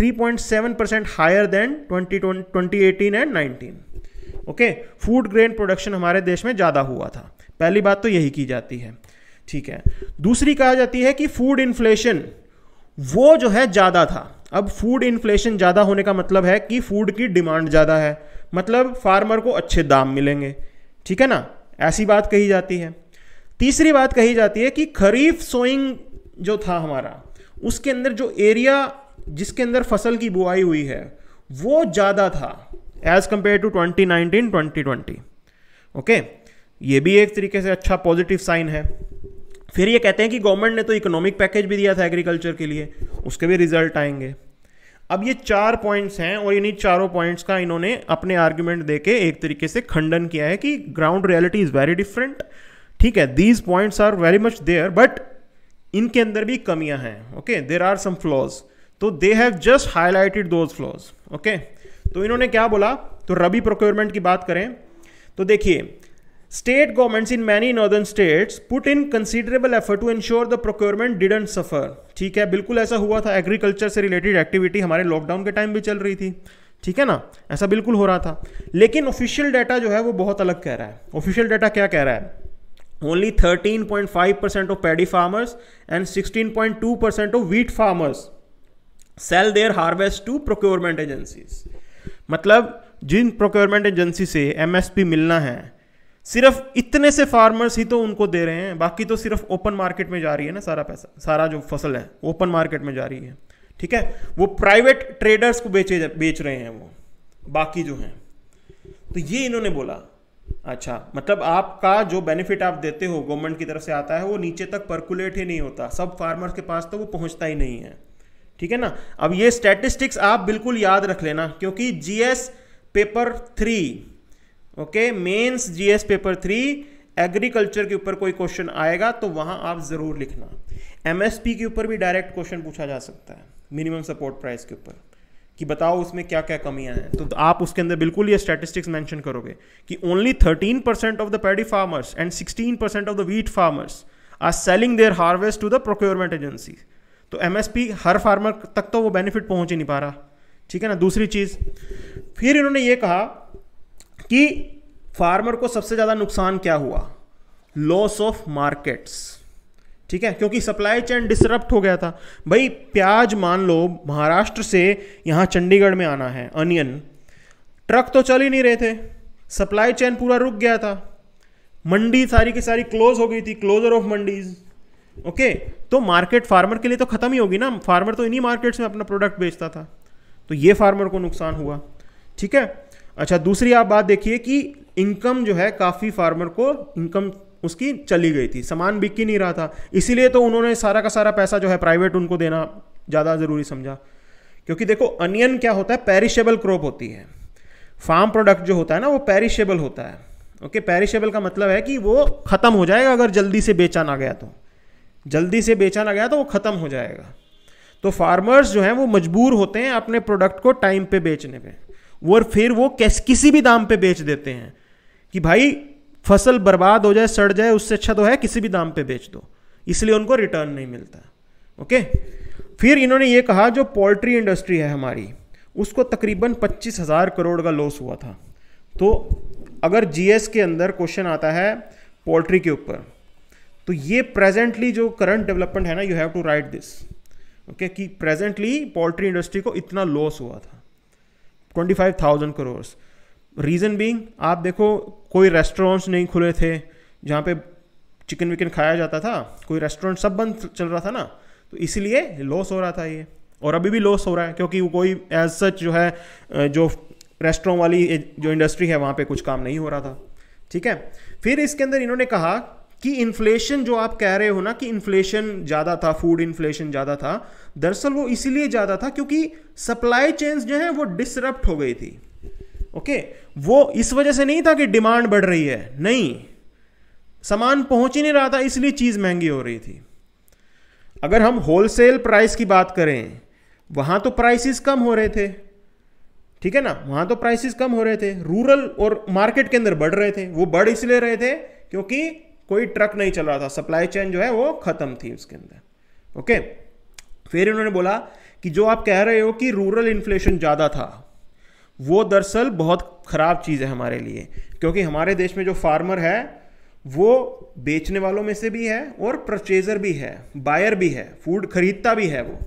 3.7 percent higher than 2018 and 19 okay food grain production हमारे देश में ज़्यादा हुआ था पहली बात तो यही की जाती है ठीक है दूसरी कहा जाती है कि फूड इन्फ्लेशन वो जो है ज़्यादा था अब फूड इन्फ्लेशन ज़्यादा होने का मतलब है कि फूड की डिमांड ज़्यादा है मतलब फार्मर को अच्छे दाम मिलेंगे ठीक है ना ऐसी बात कही जाती है तीसरी बात कही जाती है कि खरीफ सोइंग जो था हमारा उसके अंदर जो एरिया जिसके अंदर फसल की बुआई हुई है वो ज़्यादा था एज़ कम्पेयर टू 2019 2020 ओके ये भी एक तरीके से अच्छा पॉजिटिव साइन है फिर ये कहते हैं कि गवर्नमेंट ने तो इकोनॉमिक पैकेज भी दिया था एग्रीकल्चर के लिए उसके भी रिजल्ट आएंगे अब ये चार पॉइंट्स हैं और इन्हीं चारों पॉइंट्स का इन्होंने अपने आर्ग्यूमेंट देके एक तरीके से खंडन किया है कि ground reality is very different ठीक है these points are very much there but इनके अंदर भी कमियां हैं okay there are some flaws तो they have just highlighted those flaws okay तो इन्होंने क्या बोला तो रबी प्रोक्योरमेंट की बात करें तो देखिए state governments in many northern states put in considerable effort to ensure the procurement didn't suffer ठीक है बिल्कुल ऐसा हुआ था एग्रीकल्चर से रिलेटेड एक्टिविटी हमारे लॉकडाउन के टाइम भी चल रही थी ठीक है ना ऐसा बिल्कुल हो रहा था लेकिन ऑफिशियल डाटा जो है वो बहुत अलग कह रहा है ऑफिशियल डाटा क्या कह रहा है only 13.5 percent of paddy farmers and 16.2 percent of wheat farmers sell their harvest to procurement agencies मतलब जिन प्रोक्योरमेंट एजेंसी से एमएसपी मिलना है सिर्फ इतने से फार्मर्स ही तो उनको दे रहे हैं बाकी तो सिर्फ ओपन मार्केट में जा रही है ना सारा पैसा सारा जो फसल है ओपन मार्केट में जा रही है ठीक है वो प्राइवेट ट्रेडर्स को बेचे बेच रहे हैं वो बाकी जो हैं तो ये इन्होंने बोला अच्छा मतलब आपका जो बेनिफिट आप देते हो गवर्नमेंट की तरफ से आता है वो नीचे तक परकुलेट ही नहीं होता सब फार्मर्स के पास तो वो पहुंचता ही नहीं है ठीक है ना अब ये स्टैटिस्टिक्स आप बिल्कुल याद रख लेना क्योंकि GS paper three okay mains GS paper three agriculture के ऊपर कोई क्वेश्चन आएगा तो वहां आप जरूर लिखना एमएसपी के ऊपर भी डायरेक्ट क्वेश्चन पूछा जा सकता है मिनिमम सपोर्ट प्राइस के ऊपर कि बताओ उसमें क्या क्या कमियां हैं तो आप उसके अंदर बिल्कुल ये स्टैटिस्टिक्स मेंशन करोगे कि only 13 percent of the paddy farmers and 16 percent of the wheat farmers are selling their harvest to the procurement agency तो एमएसपी हर फार्मर तक तो वो बेनिफिट पहुंच ही नहीं पा रहा ठीक है ना दूसरी चीज़ फिर इन्होंने ये कहा कि फार्मर को सबसे ज़्यादा नुकसान क्या हुआ लॉस ऑफ मार्केट्स ठीक है क्योंकि सप्लाई चेन डिसरप्ट हो गया था भाई प्याज मान लो महाराष्ट्र से यहाँ चंडीगढ़ में आना है अनियन ट्रक तो चल ही नहीं रहे थे सप्लाई चेन पूरा रुक गया था मंडी सारी की सारी क्लोज हो गई थी क्लोजर ऑफ मंडीज ओके तो मार्केट फार्मर के लिए तो ख़त्म ही होगी ना फार्मर तो इन्हीं मार्केट्स में अपना प्रोडक्ट बेचता था तो ये फार्मर को नुकसान हुआ ठीक है अच्छा दूसरी आप बात देखिए कि इनकम जो है काफ़ी फार्मर को इनकम उसकी चली गई थी सामान बिक ही नहीं रहा था इसीलिए तो उन्होंने सारा का सारा पैसा जो है प्राइवेट उनको देना ज़्यादा ज़रूरी समझा क्योंकि देखो अनियन क्या होता है पेरिशेबल क्रॉप होती है फार्म प्रोडक्ट जो होता है ना वो पेरिशेबल होता है ओके पेरिशेबल का मतलब है कि वो ख़त्म हो जाएगा अगर जल्दी से बेचा ना गया तो जल्दी से बेचा ना गया तो वो ख़त्म हो जाएगा तो फार्मर्स जो हैं वो मजबूर होते हैं अपने प्रोडक्ट को टाइम पे बेचने पे और फिर वो कैस किसी भी दाम पे बेच देते हैं कि भाई फसल बर्बाद हो जाए सड़ जाए उससे अच्छा तो है किसी भी दाम पे बेच दो इसलिए उनको रिटर्न नहीं मिलता ओके फिर इन्होंने ये कहा जो पोल्ट्री इंडस्ट्री है हमारी उसको तकरीबन पच्चीस हज़ार करोड़ का लॉस हुआ था तो अगर जीएस के अंदर क्वेश्चन आता है पोल्ट्री के ऊपर तो ये प्रेजेंटली जो करंट डेवलपमेंट है ना you have to write this okay कि प्रेजेंटली पोल्ट्री इंडस्ट्री को इतना लॉस हुआ था twenty five thousand crores reason being आप देखो कोई रेस्टोरेंट्स नहीं खुले थे जहाँ पे चिकन विकन खाया जाता था कोई रेस्टोरेंट सब बंद चल रहा था ना तो इसीलिए लॉस हो रहा था ये और अभी भी लॉस हो रहा है क्योंकि वो कोई एज सच जो है जो रेस्टोरेंट वाली जो इंडस्ट्री है वहाँ पे कुछ काम नहीं हो रहा था ठीक है फिर इसके अंदर इन्होंने कहा कि इन्फ्लेशन जो आप कह रहे हो ना कि इन्फ्लेशन ज़्यादा था फूड इन्फ्लेशन ज़्यादा था दरअसल वो इसीलिए ज़्यादा था क्योंकि सप्लाई चेन्स जो हैं वो डिसरप्ट हो गई थी ओके वो इस वजह से नहीं था कि डिमांड बढ़ रही है नहीं सामान पहुंच ही नहीं रहा था इसलिए चीज़ महंगी हो रही थी अगर हम होलसेल प्राइस की बात करें वहाँ तो प्राइसेस कम हो रहे थे ठीक है ना वहाँ तो प्राइसेस कम हो रहे थे रूरल और मार्केट के अंदर बढ़ रहे थे वो बढ़ इसलिए रहे थे क्योंकि कोई ट्रक नहीं चल रहा था सप्लाई चेन जो है वो ख़त्म थी उसके अंदर ओके फिर इन्होंने बोला कि जो आप कह रहे हो कि रूरल इन्फ्लेशन ज़्यादा था वो दरअसल बहुत ख़राब चीज़ है हमारे लिए क्योंकि हमारे देश में जो फार्मर है वो बेचने वालों में से भी है और परचेजर भी है बायर भी है फूड खरीदता भी है वो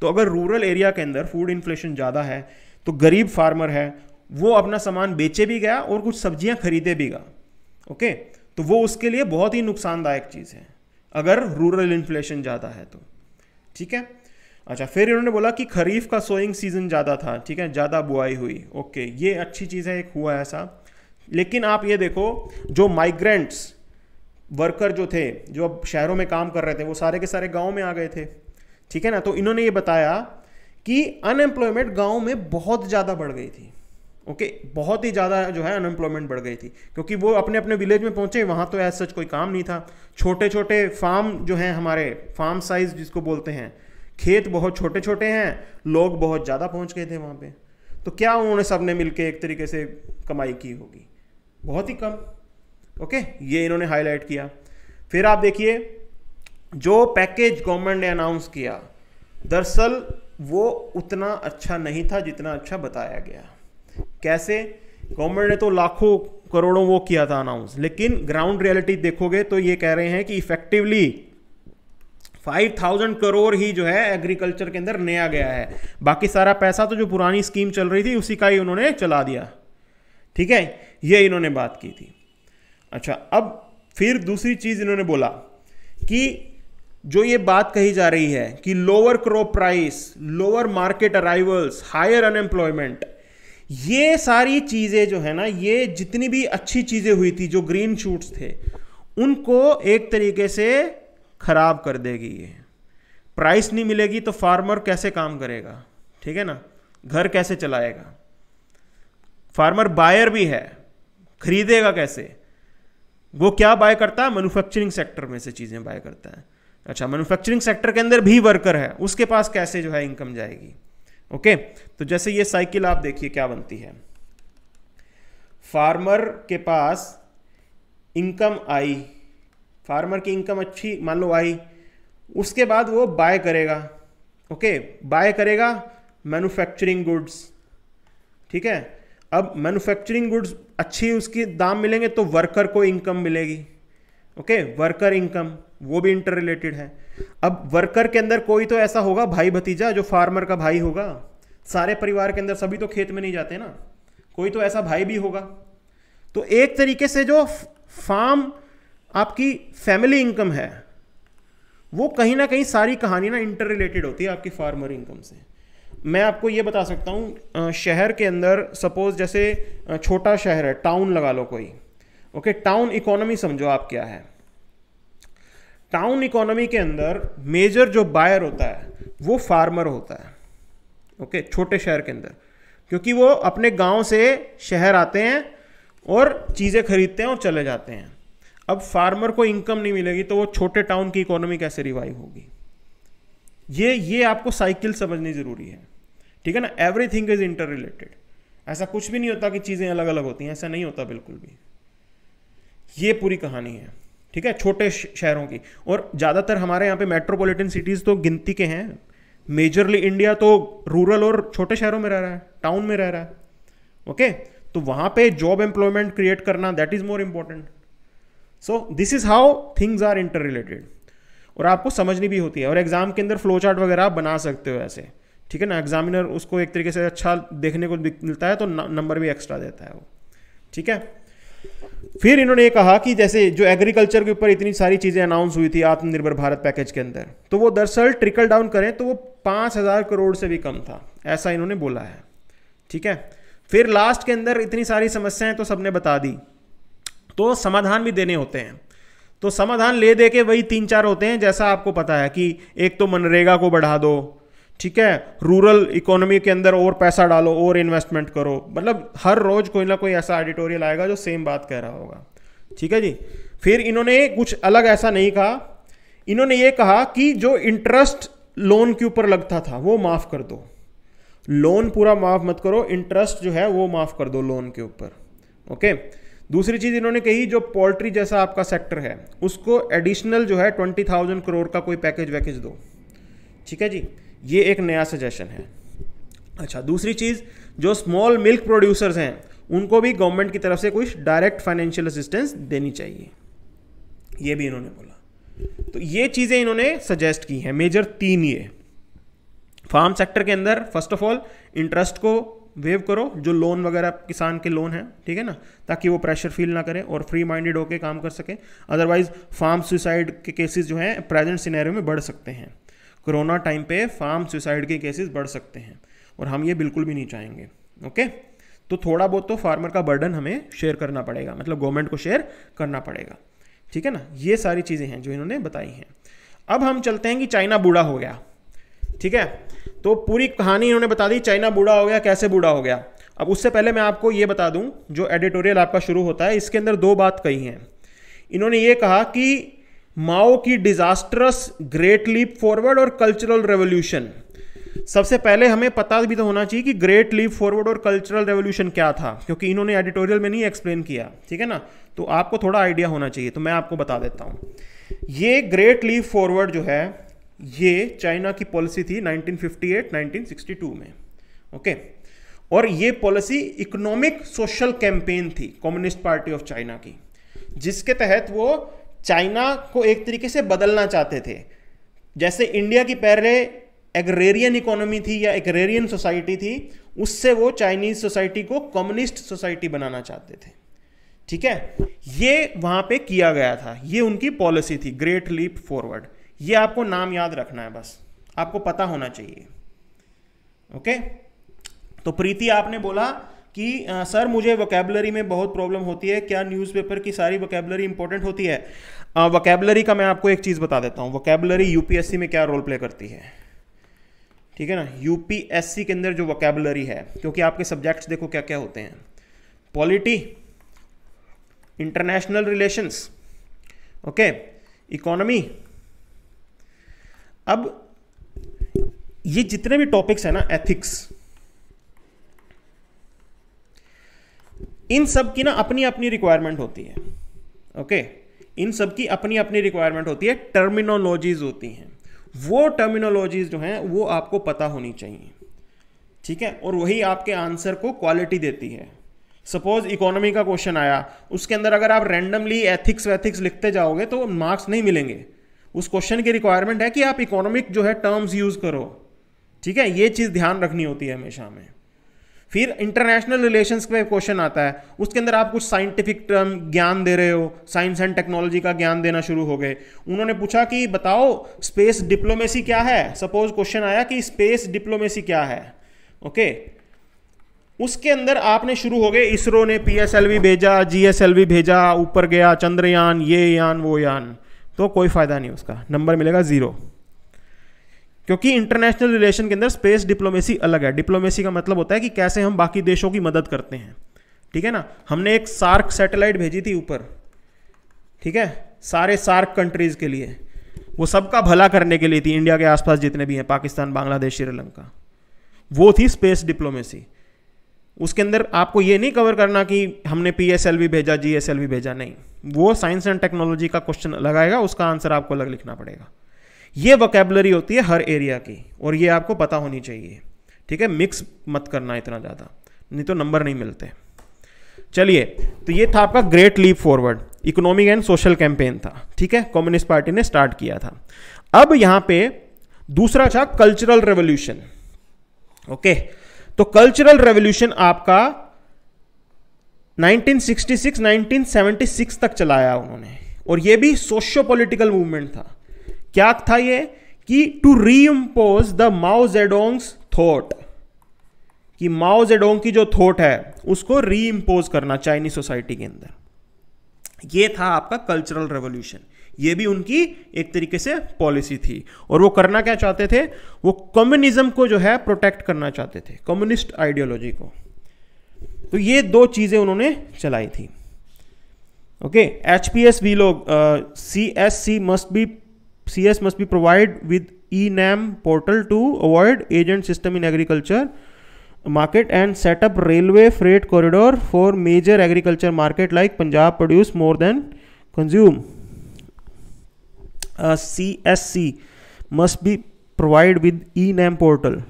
तो अगर रूरल एरिया के अंदर फूड इन्फ्लेशन ज़्यादा है तो गरीब फार्मर है वो अपना सामान बेचे भी गया और कुछ सब्जियां खरीदे भी गया ओके तो वो उसके लिए बहुत ही नुकसानदायक चीज़ है अगर रूरल इन्फ्लेशन ज़्यादा है तो ठीक है अच्छा फिर इन्होंने बोला कि खरीफ का सोइंग सीज़न ज़्यादा था ठीक है ज़्यादा बुआई हुई ओके ये अच्छी चीज़ है एक हुआ ऐसा लेकिन आप ये देखो जो माइग्रेंट्स वर्कर जो थे जो अब शहरों में काम कर रहे थे वो सारे के सारे गाँव में आ गए थे ठीक है ना तो इन्होंने ये बताया कि अनएम्प्लॉयमेंट गाँव में बहुत ज़्यादा बढ़ गई थी ओके okay, बहुत ही ज़्यादा जो है अनएम्प्लॉयमेंट बढ़ गई थी क्योंकि वो अपने अपने विलेज में पहुंचे वहाँ तो एज सच कोई काम नहीं था छोटे छोटे फार्म जो हैं हमारे फार्म साइज जिसको बोलते हैं खेत बहुत छोटे छोटे हैं लोग बहुत ज़्यादा पहुँच गए थे वहाँ पर तो क्या उन्होंने सबने मिल के एक तरीके से कमाई की होगी बहुत ही कम ओके ये इन्होंने हाईलाइट किया फिर आप देखिए जो पैकेज गवर्नमेंट ने अनाउंस किया दरअसल वो उतना अच्छा नहीं था जितना अच्छा बताया गया कैसे गवर्नमेंट ने तो लाखों करोड़ों वो किया था अनाउंस लेकिन ग्राउंड रियलिटी देखोगे तो ये कह रहे हैं कि इफेक्टिवली 5000 करोड़ ही जो है एग्रीकल्चर के अंदर नया गया है बाकी सारा पैसा तो जो पुरानी स्कीम चल रही थी उसी का ही उन्होंने चला दिया ठीक है ये इन्होंने बात की थी अच्छा अब फिर दूसरी चीज़ इन्होंने बोला कि जो ये बात कही जा रही है कि lower crop price lower market arrivals higher unemployment ये सारी चीज़ें जो है ना ये जितनी भी अच्छी चीज़ें हुई थी जो ग्रीन शूट्स थे उनको एक तरीके से ख़राब कर देगी ये प्राइस नहीं मिलेगी तो फार्मर कैसे काम करेगा ठीक है ना घर कैसे चलाएगा फार्मर बायर भी है खरीदेगा कैसे वो क्या बाय करता है मैन्युफैक्चरिंग सेक्टर में से चीज़ें बाय करता है अच्छा मैन्युफैक्चरिंग सेक्टर के अंदर भी वर्कर है उसके पास कैसे जो है इनकम जाएगी ओके तो जैसे ये साइकिल आप देखिए क्या बनती है फार्मर के पास इनकम आई फार्मर की इनकम अच्छी मान लो आई उसके बाद वो बाय करेगा ओके बाय करेगा मैन्युफैक्चरिंग गुड्स ठीक है अब मैन्युफैक्चरिंग गुड्स अच्छी उसकी दाम मिलेंगे तो वर्कर को इनकम मिलेगी ओके वर्कर इनकम वो भी इंटर रिलेटेड है अब वर्कर के अंदर कोई तो ऐसा होगा भाई भतीजा जो फार्मर का भाई होगा सारे परिवार के अंदर सभी तो खेत में नहीं जाते ना कोई तो ऐसा भाई भी होगा तो एक तरीके से जो फार्म आपकी फैमिली इनकम है वो कहीं ना कहीं सारी कहानी ना इंटर रिलेटेड होती है आपकी फार्मर इनकम से मैं आपको ये बता सकता हूँ शहर के अंदर सपोज जैसे छोटा शहर है टाउन लगा लो कोई ओके टाउन इकोनॉमी समझो आप क्या है टाउन इकोनॉमी के अंदर मेजर जो बायर होता है वो फार्मर होता है ओके छोटे शहर के अंदर क्योंकि वो अपने गांव से शहर आते हैं और चीज़ें खरीदते हैं और चले जाते हैं अब फार्मर को इनकम नहीं मिलेगी तो वो छोटे टाउन की इकोनॉमी कैसे रिवाइव होगी ये ये आपको साइकिल समझनी ज़रूरी है ठीक है ना everything is interrelated ऐसा कुछ भी नहीं होता कि चीज़ें अलग अलग होती हैं ऐसा नहीं होता बिल्कुल भी ये पूरी कहानी है ठीक है छोटे शहरों की और ज़्यादातर हमारे यहाँ पे मेट्रोपॉलिटन सिटीज़ तो गिनती के हैं मेजरली इंडिया तो रूरल और छोटे शहरों में रह रहा है टाउन में रह रहा है ओके तो वहाँ पे जॉब एम्प्लॉयमेंट क्रिएट करना that is more important so this is how things are interrelated और आपको समझनी भी होती है और एग्जाम के अंदर फ्लो चार्ट वगैरह आप बना सकते हो ऐसे ठीक है ना एग्जामिनर उसको एक तरीके से अच्छा देखने को मिलता है तो नंबर भी एक्स्ट्रा देता है वो ठीक है फिर इन्होंने कहा कि जैसे जो एग्रीकल्चर के ऊपर इतनी सारी चीज़ें अनाउंस हुई थी आत्मनिर्भर भारत पैकेज के अंदर तो वो दरअसल ट्रिकल डाउन करें तो वो पाँच हज़ार करोड़ से भी कम था ऐसा इन्होंने बोला है ठीक है फिर लास्ट के अंदर इतनी सारी समस्याएं तो सबने बता दी तो समाधान भी देने होते हैं तो समाधान ले दे के वही तीन चार होते हैं जैसा आपको पता है कि एक तो मनरेगा को बढ़ा दो ठीक है रूरल इकोनॉमी के अंदर और पैसा डालो और इन्वेस्टमेंट करो मतलब हर रोज कोई ना कोई ऐसा एडिटोरियल आएगा जो सेम बात कह रहा होगा ठीक है जी फिर इन्होंने कुछ अलग ऐसा नहीं कहा इन्होंने ये कहा कि जो इंटरेस्ट लोन के ऊपर लगता था वो माफ़ कर दो लोन पूरा माफ़ मत करो इंटरेस्ट जो है वो माफ़ कर दो लोन के ऊपर ओके दूसरी चीज़ इन्होंने कही जो पोल्ट्री जैसा आपका सेक्टर है उसको एडिशनल जो है ट्वेंटी थाउजेंड करोड़ का कोई पैकेज वैकेज दो ठीक है जी ये एक नया सजेशन है अच्छा दूसरी चीज़ जो स्मॉल मिल्क प्रोड्यूसर्स हैं उनको भी गवर्नमेंट की तरफ से कुछ डायरेक्ट फाइनेंशियल असिस्टेंस देनी चाहिए ये भी इन्होंने बोला तो ये चीज़ें इन्होंने सजेस्ट की हैं मेजर तीन ये फार्म सेक्टर के अंदर फर्स्ट ऑफ ऑल इंटरेस्ट को वेव करो जो लोन वगैरह किसान के लोन हैं ठीक है ना ताकि वो प्रेशर फील ना करें और फ्री माइंडेड होकर काम कर सके अदरवाइज फार्म सुसाइड के केसेस जो हैं प्रेजेंट सिनेरियो में बढ़ सकते हैं कोरोना टाइम पे फार्म सुसाइड के केसेस बढ़ सकते हैं और हम ये बिल्कुल भी नहीं चाहेंगे ओके तो थोड़ा बहुत तो फार्मर का बर्डन हमें शेयर करना पड़ेगा मतलब गवर्नमेंट को शेयर करना पड़ेगा ठीक है ना ये सारी चीज़ें हैं जो इन्होंने बताई हैं अब हम चलते हैं कि चाइना बूढ़ा हो गया ठीक है तो पूरी कहानी इन्होंने बता दी चाइना बूढ़ा हो गया कैसे बूढ़ा हो गया अब उससे पहले मैं आपको ये बता दूं जो एडिटोरियल आपका शुरू होता है इसके अंदर दो बात कही हैं इन्होंने ये कहा कि माओ की डिजास्टरस ग्रेट लीप फॉरवर्ड और कल्चरल रेवोल्यूशन सबसे पहले हमें पता भी तो होना चाहिए कि ग्रेट लीप फॉरवर्ड और कल्चरल रेवोल्यूशन क्या था क्योंकि इन्होंने एडिटोरियल में नहीं एक्सप्लेन किया ठीक है ना तो आपको थोड़ा आइडिया होना चाहिए तो मैं आपको बता देता हूँ ये ग्रेट लीप फॉरवर्ड जो है ये चाइना की पॉलिसी थी 1958 1962 में ओके और ये पॉलिसी इकोनॉमिक सोशल कैंपेन थी कम्युनिस्ट पार्टी ऑफ चाइना की जिसके तहत वो चाइना को एक तरीके से बदलना चाहते थे जैसे इंडिया की पहले एग्रेरियन इकोनॉमी थी या एग्रेरियन सोसाइटी थी उससे वो चाइनीज सोसाइटी को कम्युनिस्ट सोसाइटी बनाना चाहते थे ठीक है ये वहां पे किया गया था ये उनकी पॉलिसी थी ग्रेट लीप फॉरवर्ड ये आपको नाम याद रखना है बस आपको पता होना चाहिए ओके तो प्रीति आपने बोला कि आ, सर मुझे वोकेबलरी में बहुत प्रॉब्लम होती है क्या न्यूज़पेपर की सारी वोकेबलरी इंपॉर्टेंट होती है वोकेबलरी का मैं आपको एक चीज़ बता देता हूँ वोकेबलरी यूपीएससी में क्या रोल प्ले करती है ठीक है ना यूपीएससी के अंदर जो वोकेबलरी है क्योंकि आपके सब्जेक्ट्स देखो क्या क्या होते हैं polity international relations okay economy अब ये जितने भी टॉपिक्स हैं ना एथिक्स इन सब की ना अपनी अपनी रिक्वायरमेंट होती है ओके इन सब की अपनी अपनी रिक्वायरमेंट होती है टर्मिनोलॉजीज होती हैं वो टर्मिनोलॉजीज जो हैं वो आपको पता होनी चाहिए ठीक है और वही आपके आंसर को क्वालिटी देती है सपोज इकोनॉमी का क्वेश्चन आया उसके अंदर अगर आप रैंडमली एथिक्स वैथिक्स लिखते जाओगे तो मार्क्स नहीं मिलेंगे उस क्वेश्चन की रिक्वायरमेंट है कि आप इकोनॉमिक जो है टर्म्स यूज़ करो ठीक है ये चीज़ ध्यान रखनी होती है हमेशा हमें फिर इंटरनेशनल रिलेशंस में क्वेश्चन आता है उसके अंदर आप कुछ साइंटिफिक टर्म ज्ञान दे रहे हो साइंस एंड टेक्नोलॉजी का ज्ञान देना शुरू हो गए उन्होंने पूछा कि बताओ स्पेस डिप्लोमेसी क्या है सपोज क्वेश्चन आया कि स्पेस डिप्लोमेसी क्या है ओके उसके अंदर आपने शुरू हो गए इसरो ने पीएसएलवी भेजा जीएसएलवी भेजा ऊपर गया चंद्रयान ये यान वो यान तो कोई फायदा नहीं उसका नंबर मिलेगा जीरो क्योंकि इंटरनेशनल रिलेशन के अंदर स्पेस डिप्लोमेसी अलग है डिप्लोमेसी का मतलब होता है कि कैसे हम बाकी देशों की मदद करते हैं ठीक है ना हमने एक सार्क सैटेलाइट भेजी थी ऊपर ठीक है सारे सार्क कंट्रीज के लिए वो सबका भला करने के लिए थी इंडिया के आसपास जितने भी हैं पाकिस्तान बांग्लादेश श्रीलंका वो थी स्पेस डिप्लोमेसी उसके अंदर आपको ये नहीं कवर करना कि हमने पी एस एल भेजा जी एस एल भेजा नहीं वो साइंस एंड टेक्नोलॉजी का क्वेश्चन लगाएगा उसका आंसर आपको अलग लिखना पड़ेगा ये वोकेबलरी होती है हर एरिया की और ये आपको पता होनी चाहिए ठीक है मिक्स मत करना इतना ज़्यादा नहीं तो नंबर नहीं मिलते चलिए तो ये था आपका Great Leap Forward economic and social campaign था ठीक है कम्युनिस्ट पार्टी ने स्टार्ट किया था अब यहाँ पे दूसरा था कल्चरल रेवोल्यूशन ओके तो कल्चरल रेवोल्यूशन आपका 1966-1976 तक चलाया उन्होंने और ये भी सोशियो पॉलिटिकल मूवमेंट था क्या था ये कि to reimpose the Mao Zedong's thought कि माओ जेडोंग की जो थॉट है उसको री इम्पोज करना चाइनीज सोसाइटी के अंदर ये था आपका कल्चरल रेवोल्यूशन ये भी उनकी एक तरीके से पॉलिसी थी और वो करना क्या चाहते थे वो कम्युनिज्म को जो है प्रोटेक्ट करना चाहते थे कम्युनिस्ट आइडियोलॉजी को तो ये दो चीज़ें उन्होंने चलाई थी okay H P S V लोग C S C must be CS must be provided with ENAM portal to avoid agent system in agriculture market and set up railway freight corridor for major agriculture market like Punjab produce more than consume. Uh, CSC must be provided with ENAM portal.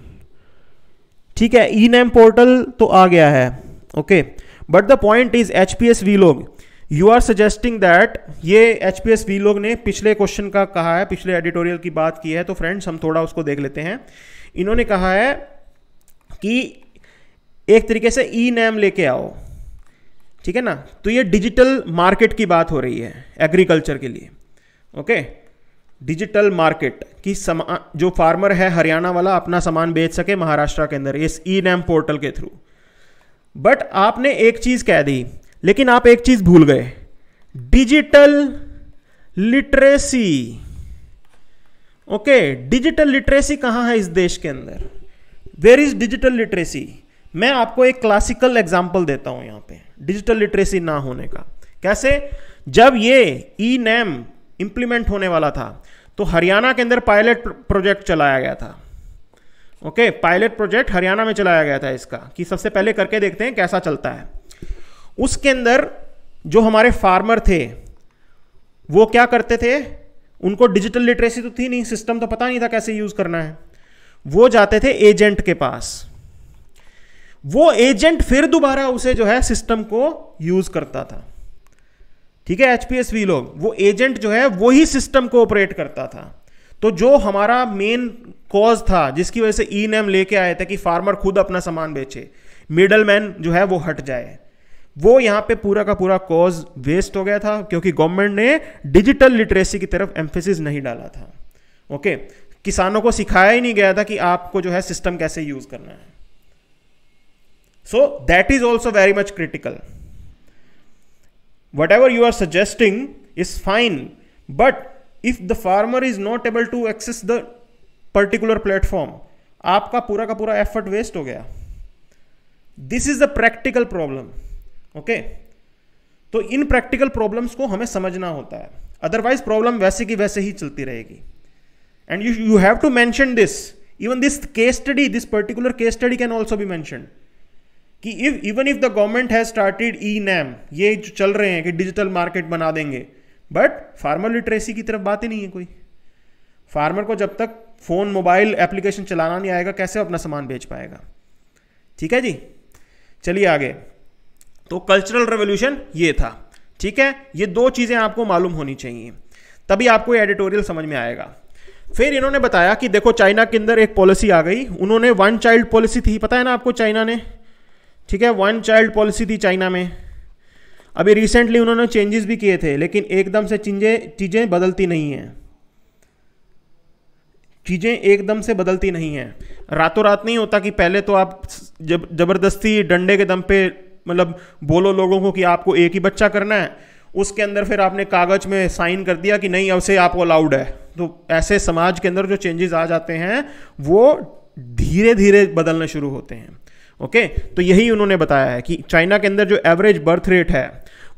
ठीक है ई name portal तो आ गया है okay but the point is H P S V लोग you are suggesting that ये H P लोग ने पिछले क्वेश्चन का कहा है पिछले एडिटोरियल की बात की है तो फ्रेंड्स हम थोड़ा उसको देख लेते हैं इन्होंने कहा है कि एक तरीके से ई नैम लेके आओ ठीक है ना तो ये डिजिटल मार्केट की बात हो रही है एग्रीकल्चर के लिए ओके डिजिटल मार्केट की समान जो फार्मर है हरियाणा वाला अपना सामान बेच सके महाराष्ट्र के अंदर इस ई नैम पोर्टल के थ्रू बट आपने एक चीज़ कह दी लेकिन आप एक चीज भूल गए digital literacy okay digital literacy कहाँ है इस देश के अंदर वेर इज डिजिटल लिटरेसी मैं आपको एक क्लासिकल एग्जाम्पल देता हूं यहां पे डिजिटल लिटरेसी ना होने का कैसे जब ये ई नैम इंप्लीमेंट होने वाला था तो हरियाणा के अंदर पायलट प्रोजेक्ट चलाया गया था ओके पायलट प्रोजेक्ट हरियाणा में चलाया गया था इसका कि सबसे पहले करके देखते हैं कैसा चलता है उसके अंदर जो हमारे फार्मर थे वो क्या करते थे उनको डिजिटल लिटरेसी तो थी नहीं सिस्टम तो पता नहीं था कैसे यूज़ करना है वो जाते थे एजेंट के पास वो एजेंट फिर दोबारा उसे जो है सिस्टम को यूज़ करता था ठीक है एचपीएसवी लोग वो एजेंट जो है वही सिस्टम को ऑपरेट करता था तो जो हमारा मेन कॉज था जिसकी वजह से ई e नेम लेके आए थे कि फार्मर खुद अपना सामान बेचे मिडल मैन जो है वो हट जाए वो यहां पे पूरा का पूरा कॉज वेस्ट हो गया था क्योंकि गवर्नमेंट ने डिजिटल लिटरेसी की तरफ एम्फेसिस नहीं डाला था ओके किसानों को सिखाया ही नहीं गया था कि आपको जो है सिस्टम कैसे यूज करना है so that is also very much critical whatever you are suggesting is fine but if the farmer is not able to access the particular platform आपका पूरा का पूरा एफर्ट वेस्ट हो गया this is the practical problem okay तो in practical problems को हमें समझना होता है अदरवाइज प्रॉब्लम वैसे की वैसे ही चलती रहेगी and you you have to mention this even this case study this particular case study can also भी मैंशन कि if even if the government has started e NAM ये जो चल रहे हैं कि डिजिटल मार्केट बना देंगे बट फार्मर लिटरेसी की तरफ बात ही नहीं है कोई फार्मर को जब तक फ़ोन मोबाइल एप्लीकेशन चलाना नहीं आएगा कैसे अपना सामान बेच पाएगा ठीक है जी चलिए आगे तो कल्चरल रेवोल्यूशन ये था ठीक है ये दो चीज़ें आपको मालूम होनी चाहिए तभी आपको एडिटोरियल समझ में आएगा फिर इन्होंने बताया कि देखो चाइना के अंदर एक पॉलिसी आ गई उन्होंने वन चाइल्ड पॉलिसी थी पता है ना आपको चाइना ने ठीक है वन चाइल्ड पॉलिसी थी चाइना में अभी रिसेंटली उन्होंने चेंजेस भी किए थे लेकिन एकदम से चीज़ें चीज़ें बदलती नहीं हैं चीज़ें एकदम से बदलती नहीं हैं रातों रात नहीं होता कि पहले तो आप जब जबरदस्ती डंडे के दम पे मतलब बोलो लोगों को कि आपको एक ही बच्चा करना है उसके अंदर फिर आपने कागज में साइन कर दिया कि नहीं अब से आपको अलाउड है तो ऐसे समाज के अंदर जो चेंजेस आ जाते हैं वो धीरे धीरे बदलने शुरू होते हैं ओके तो यही उन्होंने बताया है कि चाइना के अंदर जो एवरेज बर्थ रेट है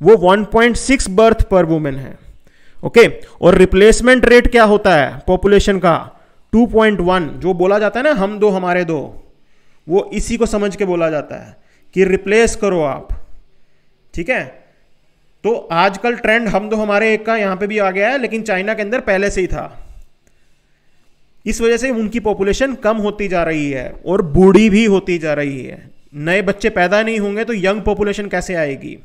वो 1.6 बर्थ पर वुमेन है ओके और रिप्लेसमेंट रेट क्या होता है पॉपुलेशन का 2.1 जो बोला जाता है ना हम दो हमारे दो वो इसी को समझ के बोला जाता है कि रिप्लेस करो आप ठीक है तो आजकल ट्रेंड हम तो हमारे एक का यहां पे भी आ गया है लेकिन चाइना के अंदर पहले से ही था इस वजह से उनकी पॉपुलेशन कम होती जा रही है और बूढ़ी भी होती जा रही है नए बच्चे पैदा नहीं होंगे तो यंग पॉपुलेशन कैसे आएगी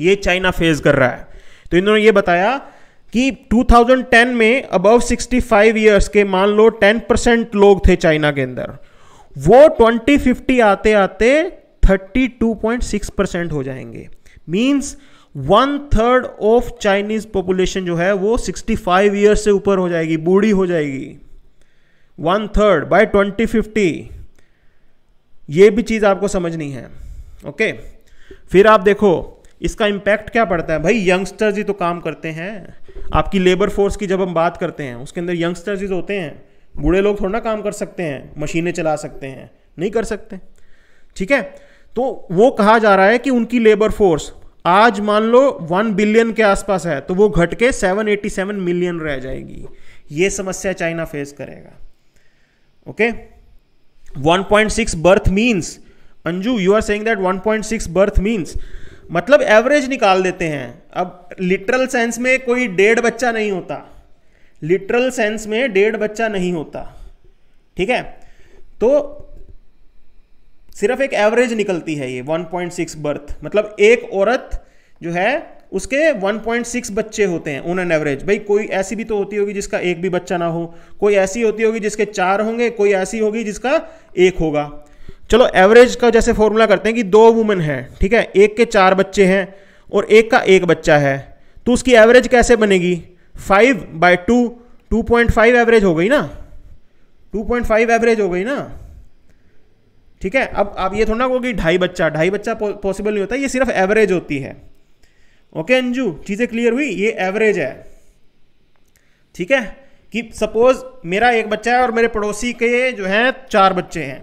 ये चाइना फेस कर रहा है तो इन्होंने ये बताया कि 2010 में अबव 65 इयर्स के मान लो 10 परसेंट लोग थे चाइना के अंदर वो 2050 आते आते 32.6 परसेंट हो जाएंगे means one third of Chinese population जो है वो 65 ईयर्स से ऊपर हो जाएगी बूढ़ी हो जाएगी वन थर्ड बाय 2050 ये भी चीज़ आपको समझनी है ओके फिर आप देखो इसका इम्पैक्ट क्या पड़ता है भाई यंगस्टर्स ही तो काम करते हैं आपकी लेबर फोर्स की जब हम बात करते हैं उसके अंदर यंगस्टर्स ही तो होते हैं बूढ़े लोग थोड़ा ना काम कर सकते हैं मशीनें चला सकते हैं नहीं कर सकते ठीक है तो वो कहा जा रहा है कि उनकी लेबर फोर्स आज मान लो वन बिलियन के आसपास है तो वो घट के सेवन एटी सेवन मिलियन रह जाएगी ये समस्या चाइना फेस करेगा okay 1.6 birth means Anju you are saying that 1.6 birth means मतलब एवरेज निकाल देते हैं अब लिटरल सेंस में कोई डेढ़ बच्चा नहीं होता लिटरल सेंस में डेढ़ बच्चा नहीं होता ठीक है तो सिर्फ एक एवरेज निकलती है ये 1.6 बर्थ मतलब एक औरत जो है उसके 1.6 बच्चे होते हैं ऑन एन एवरेज भाई कोई ऐसी भी तो होती होगी जिसका एक भी बच्चा ना हो कोई ऐसी होती होगी जिसके चार होंगे कोई ऐसी होगी जिसका एक होगा चलो एवरेज का जैसे फॉर्मूला करते हैं कि दो वुमेन हैं ठीक है एक के चार बच्चे हैं और एक का एक बच्चा है तो उसकी एवरेज कैसे बनेगी five by two two point five average हो गई ना टू पॉइंट फाइव एवरेज हो गई ना ठीक है अब आप ये थोड़ा ना कि ढाई बच्चा ढाई बच्चा पॉसिबल नहीं होता ये सिर्फ एवरेज होती है ओके अंजू चीज़ें क्लियर हुई ये एवरेज है ठीक है कि सपोज मेरा एक बच्चा है और मेरे पड़ोसी के जो है चार बच्चे हैं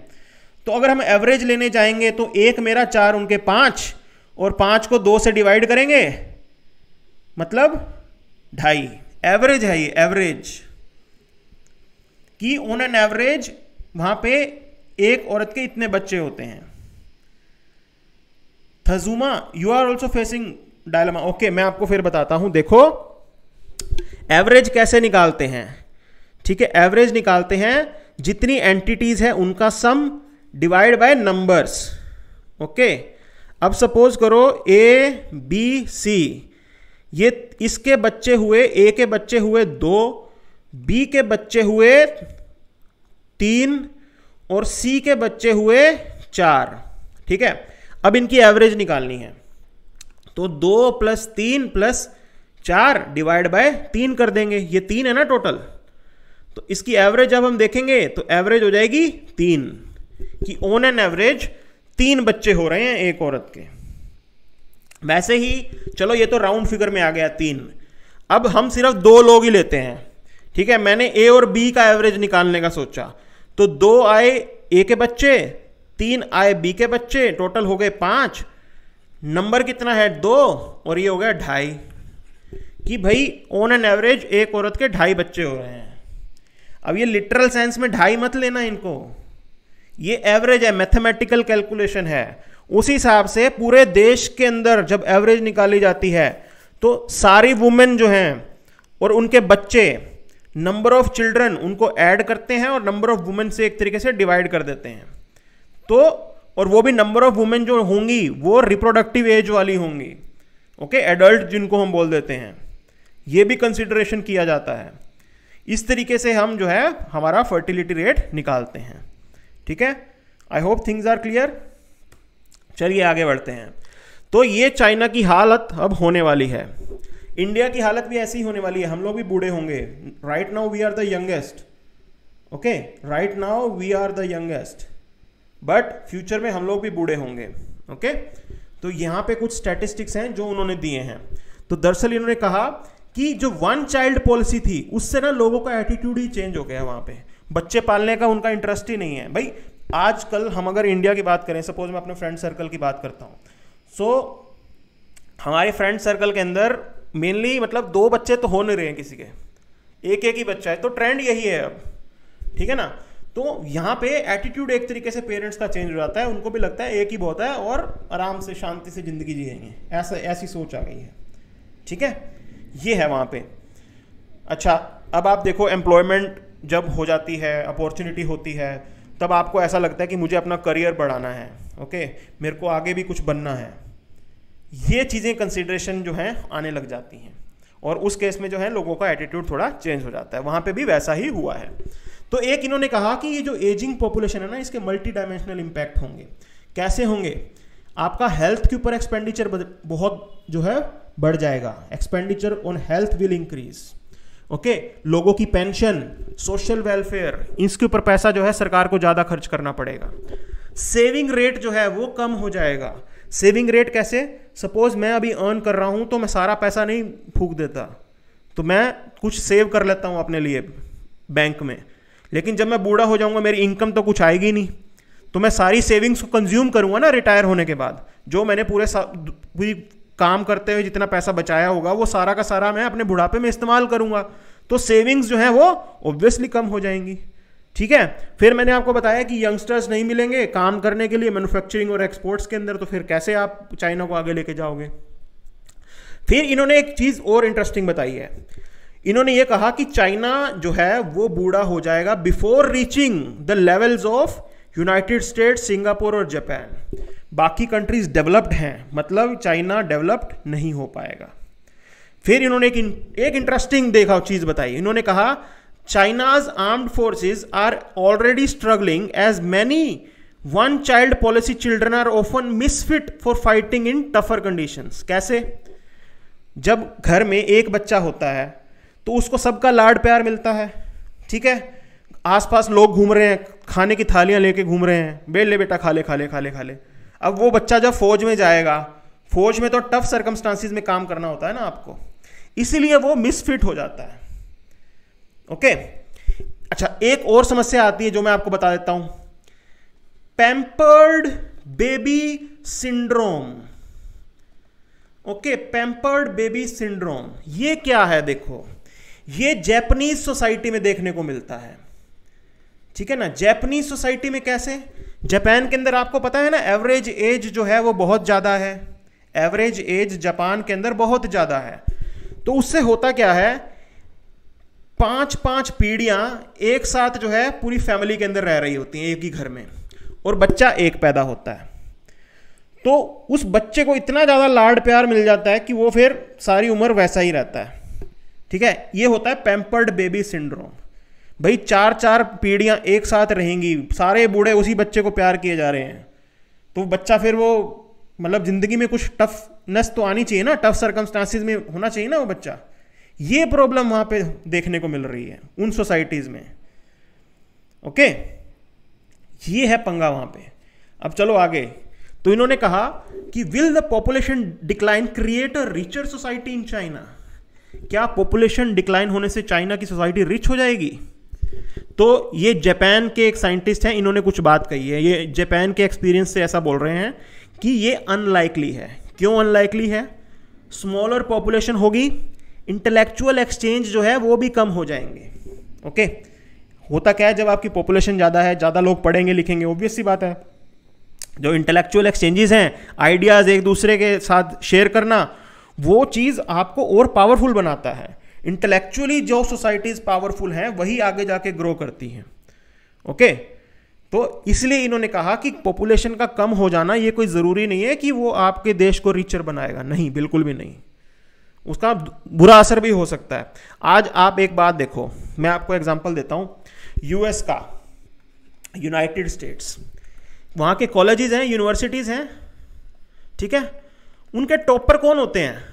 तो अगर हम एवरेज लेने जाएंगे तो एक मेरा चार उनके पांच और पांच को दो से डिवाइड करेंगे मतलब ढाई एवरेज है ये एवरेज कि ऑन एन एवरेज वहां पे एक औरत के इतने बच्चे होते हैं थजूमा you are also facing dilemma okay मैं आपको फिर बताता हूं देखो एवरेज कैसे निकालते हैं ठीक है एवरेज निकालते हैं जितनी एंटिटीज है उनका sum divide by numbers okay अब सपोज करो ए बी सी ये इसके बच्चे हुए ए के बच्चे हुए दो बी के बच्चे हुए तीन और सी के बच्चे हुए चार ठीक है अब इनकी एवरेज निकालनी है तो दो प्लस तीन प्लस चार डिवाइड बाय तीन कर देंगे ये तीन है ना टोटल तो इसकी एवरेज जब हम देखेंगे तो एवरेज हो जाएगी तीन कि ऑन एन एवरेज तीन बच्चे हो रहे हैं एक औरत के वैसे ही चलो ये तो राउंड फिगर में आ गया तीन अब हम सिर्फ दो लोग ही लेते हैं ठीक है मैंने ए और बी का एवरेज निकालने का सोचा तो दो आए ए के बच्चे तीन आए बी के बच्चे टोटल हो गए पाँच नंबर कितना है दो और ये हो गया ढाई कि भाई ऑन एन एवरेज एक औरत के ढाई बच्चे हो रहे हैं अब ये लिटरल सेंस में ढाई मत लेना इनको ये एवरेज है मैथमेटिकल कैलकुलेशन है उसी हिसाब से पूरे देश के अंदर जब एवरेज निकाली जाती है तो सारी वुमेन जो हैं और उनके बच्चे नंबर ऑफ चिल्ड्रन उनको ऐड करते हैं और नंबर ऑफ वुमेन से एक तरीके से डिवाइड कर देते हैं तो और वो भी नंबर ऑफ वुमेन जो होंगी वो रिप्रोडक्टिव एज वाली होंगी ओके okay? एडल्ट जिनको हम बोल देते हैं ये भी कंसिडरेशन किया जाता है इस तरीके से हम जो है हमारा फर्टिलिटी रेट निकालते हैं ठीक है I hope things are clear चलिए आगे बढ़ते हैं तो ये चाइना की हालत अब होने वाली है इंडिया की हालत भी ऐसी ही होने वाली है हम लोग भी बूढ़े होंगे right now we are the youngest okay right now we are the youngest but future में हम लोग भी बूढ़े होंगे ओके okay? तो यहां पे कुछ स्टैटिस्टिक्स हैं जो उन्होंने दिए हैं तो दरअसल इन्होंने कहा कि जो वन चाइल्ड पॉलिसी थी उससे ना लोगों का एटीट्यूड ही चेंज हो गया वहां पे बच्चे पालने का उनका इंटरेस्ट ही नहीं है भाई आजकल हम अगर इंडिया की बात करें सपोज मैं अपने फ्रेंड सर्कल की बात करता हूँ सो so, हमारे फ्रेंड सर्कल के अंदर मेनली मतलब दो बच्चे तो हो नहीं रहे हैं किसी के एक एक ही बच्चा है तो ट्रेंड यही है अब ठीक है ना तो यहाँ पे एटीट्यूड एक तरीके से पेरेंट्स का चेंज हो जाता है उनको भी लगता है एक ही बहुत है और आराम से शांति से ज़िंदगी जिएंगे ऐसा ऐसी सोच आ गई है ठीक है ये है वहाँ पे अच्छा अब आप देखो एम्प्लॉयमेंट जब हो जाती है अपॉर्चुनिटी होती है तब आपको ऐसा लगता है कि मुझे अपना करियर बढ़ाना है ओके मेरे को आगे भी कुछ बनना है ये चीज़ें कंसिड्रेशन जो हैं आने लग जाती हैं और उस केस में जो है लोगों का एटीट्यूड थोड़ा चेंज हो जाता है वहाँ पे भी वैसा ही हुआ है तो एक इन्होंने कहा कि ये जो एजिंग पॉपुलेशन है ना इसके मल्टी डायमेंशनल इम्पैक्ट होंगे कैसे होंगे आपका हेल्थ के ऊपर एक्सपेंडिचर बहुत जो है बढ़ जाएगा expenditure on health will increase okay लोगों की पेंशन सोशल वेलफेयर इसके ऊपर पैसा जो है सरकार को ज़्यादा खर्च करना पड़ेगा सेविंग रेट जो है वो कम हो जाएगा सेविंग रेट कैसे सपोज मैं अभी अर्न कर रहा हूँ तो मैं सारा पैसा नहीं फूक देता तो मैं कुछ सेव कर लेता हूँ अपने लिए बैंक में लेकिन जब मैं बूढ़ा हो जाऊँगा मेरी इनकम तो कुछ आएगी नहीं तो मैं सारी सेविंग्स को कंज्यूम करूँगा ना रिटायर होने के बाद जो मैंने पूरे पूरी काम करते हुए जितना पैसा बचाया होगा वो सारा का सारा मैं अपने बुढ़ापे में इस्तेमाल करूँगा तो सेविंग्स जो है वो ऑब्वियसली कम हो जाएंगी ठीक है फिर मैंने आपको बताया कि यंगस्टर्स नहीं मिलेंगे काम करने के लिए मैन्युफैक्चरिंग और एक्सपोर्ट्स के अंदर तो फिर कैसे आप चाइना को आगे लेके जाओगे फिर इन्होंने एक चीज़ और इंटरेस्टिंग बताई है इन्होंने ये कहा कि चाइना जो है वो बूढ़ा हो जाएगा before reaching the levels of United State Singapore और जापान बाकी कंट्रीज डेवलप्ड हैं मतलब चाइना डेवलप्ड नहीं हो पाएगा फिर इन्होंने एक इंटरेस्टिंग देखा चीज़ बताई इन्होंने कहा China's armed forces are already struggling as many one child policy children are often misfit for fighting in tougher condition कैसे जब घर में एक बच्चा होता है तो उसको सबका लाड प्यार मिलता है ठीक है आसपास लोग घूम रहे हैं खाने की थालियां लेके घूम रहे हैं बेल ले बेटा खा ले खा ले खा ले खा ले अब वो बच्चा जब फौज में जाएगा फौज में तो टफ सर्कमस्टांसिस में काम करना होता है ना आपको इसीलिए वो मिसफिट हो जाता है ओके अच्छा एक और समस्या आती है जो मैं आपको बता देता हूं pampered baby syndrome okay pampered baby syndrome ये क्या है देखो ये जैपनीज सोसाइटी में देखने को मिलता है ठीक है ना जैपनीज सोसाइटी में कैसे जापान के अंदर आपको पता है ना एवरेज एज जो है वो बहुत ज़्यादा है एवरेज एज जापान के अंदर बहुत ज़्यादा है तो उससे होता क्या है पांच पांच पीढ़ियां एक साथ जो है पूरी फैमिली के अंदर रह रही होती हैं एक ही घर में और बच्चा एक पैदा होता है तो उस बच्चे को इतना ज़्यादा लाड प्यार मिल जाता है कि वो फिर सारी उम्र वैसा ही रहता है ठीक है ये होता है पैम्पर्ड बेबी सिंड्रोम भाई चार चार पीढ़ियाँ एक साथ रहेंगी सारे बूढ़े उसी बच्चे को प्यार किए जा रहे हैं तो बच्चा फिर वो मतलब ज़िंदगी में कुछ टफनेस तो आनी चाहिए ना टफ सर्कमस्टांसिस में होना चाहिए ना वो बच्चा ये प्रॉब्लम वहां पे देखने को मिल रही है उन सोसाइटीज में ओके ये है पंगा वहां पे अब चलो आगे तो इन्होंने कहा कि will the population decline create a richer society in China क्या पॉपुलेशन डिक्लाइन होने से चाइना की सोसाइटी रिच हो जाएगी तो ये जापान के एक साइंटिस्ट हैं इन्होंने कुछ बात कही है ये जापान के एक्सपीरियंस से ऐसा बोल रहे हैं कि ये अनलाइकली है क्यों अनलाइकली है स्मॉलर पॉपुलेशन होगी इंटेलेक्चुअल एक्सचेंज जो है वो भी कम हो जाएंगे ओके होता क्या है जब आपकी पॉपुलेशन ज़्यादा है ज़्यादा लोग पढ़ेंगे लिखेंगे ऑब्वियस सी बात है जो इंटेलेक्चुअल एक्सचेंजेस हैं आइडियाज़ एक दूसरे के साथ शेयर करना वो चीज़ आपको और पावरफुल बनाता है इंटेलेक्चुअली जो सोसाइटीज़ पावरफुल हैं वही आगे जाके ग्रो करती हैं ओके तो इसलिए इन्होंने कहा कि पॉपुलेशन का कम हो जाना ये कोई ज़रूरी नहीं है कि वो आपके देश को रिचर बनाएगा नहीं बिल्कुल भी नहीं उसका बुरा असर भी हो सकता है आज आप एक बात देखो मैं आपको एग्जांपल देता हूँ यूएस का यूनाइटेड स्टेट्स वहाँ के कॉलेजेस हैं यूनिवर्सिटीज़ हैं ठीक है उनके टॉपर कौन होते हैं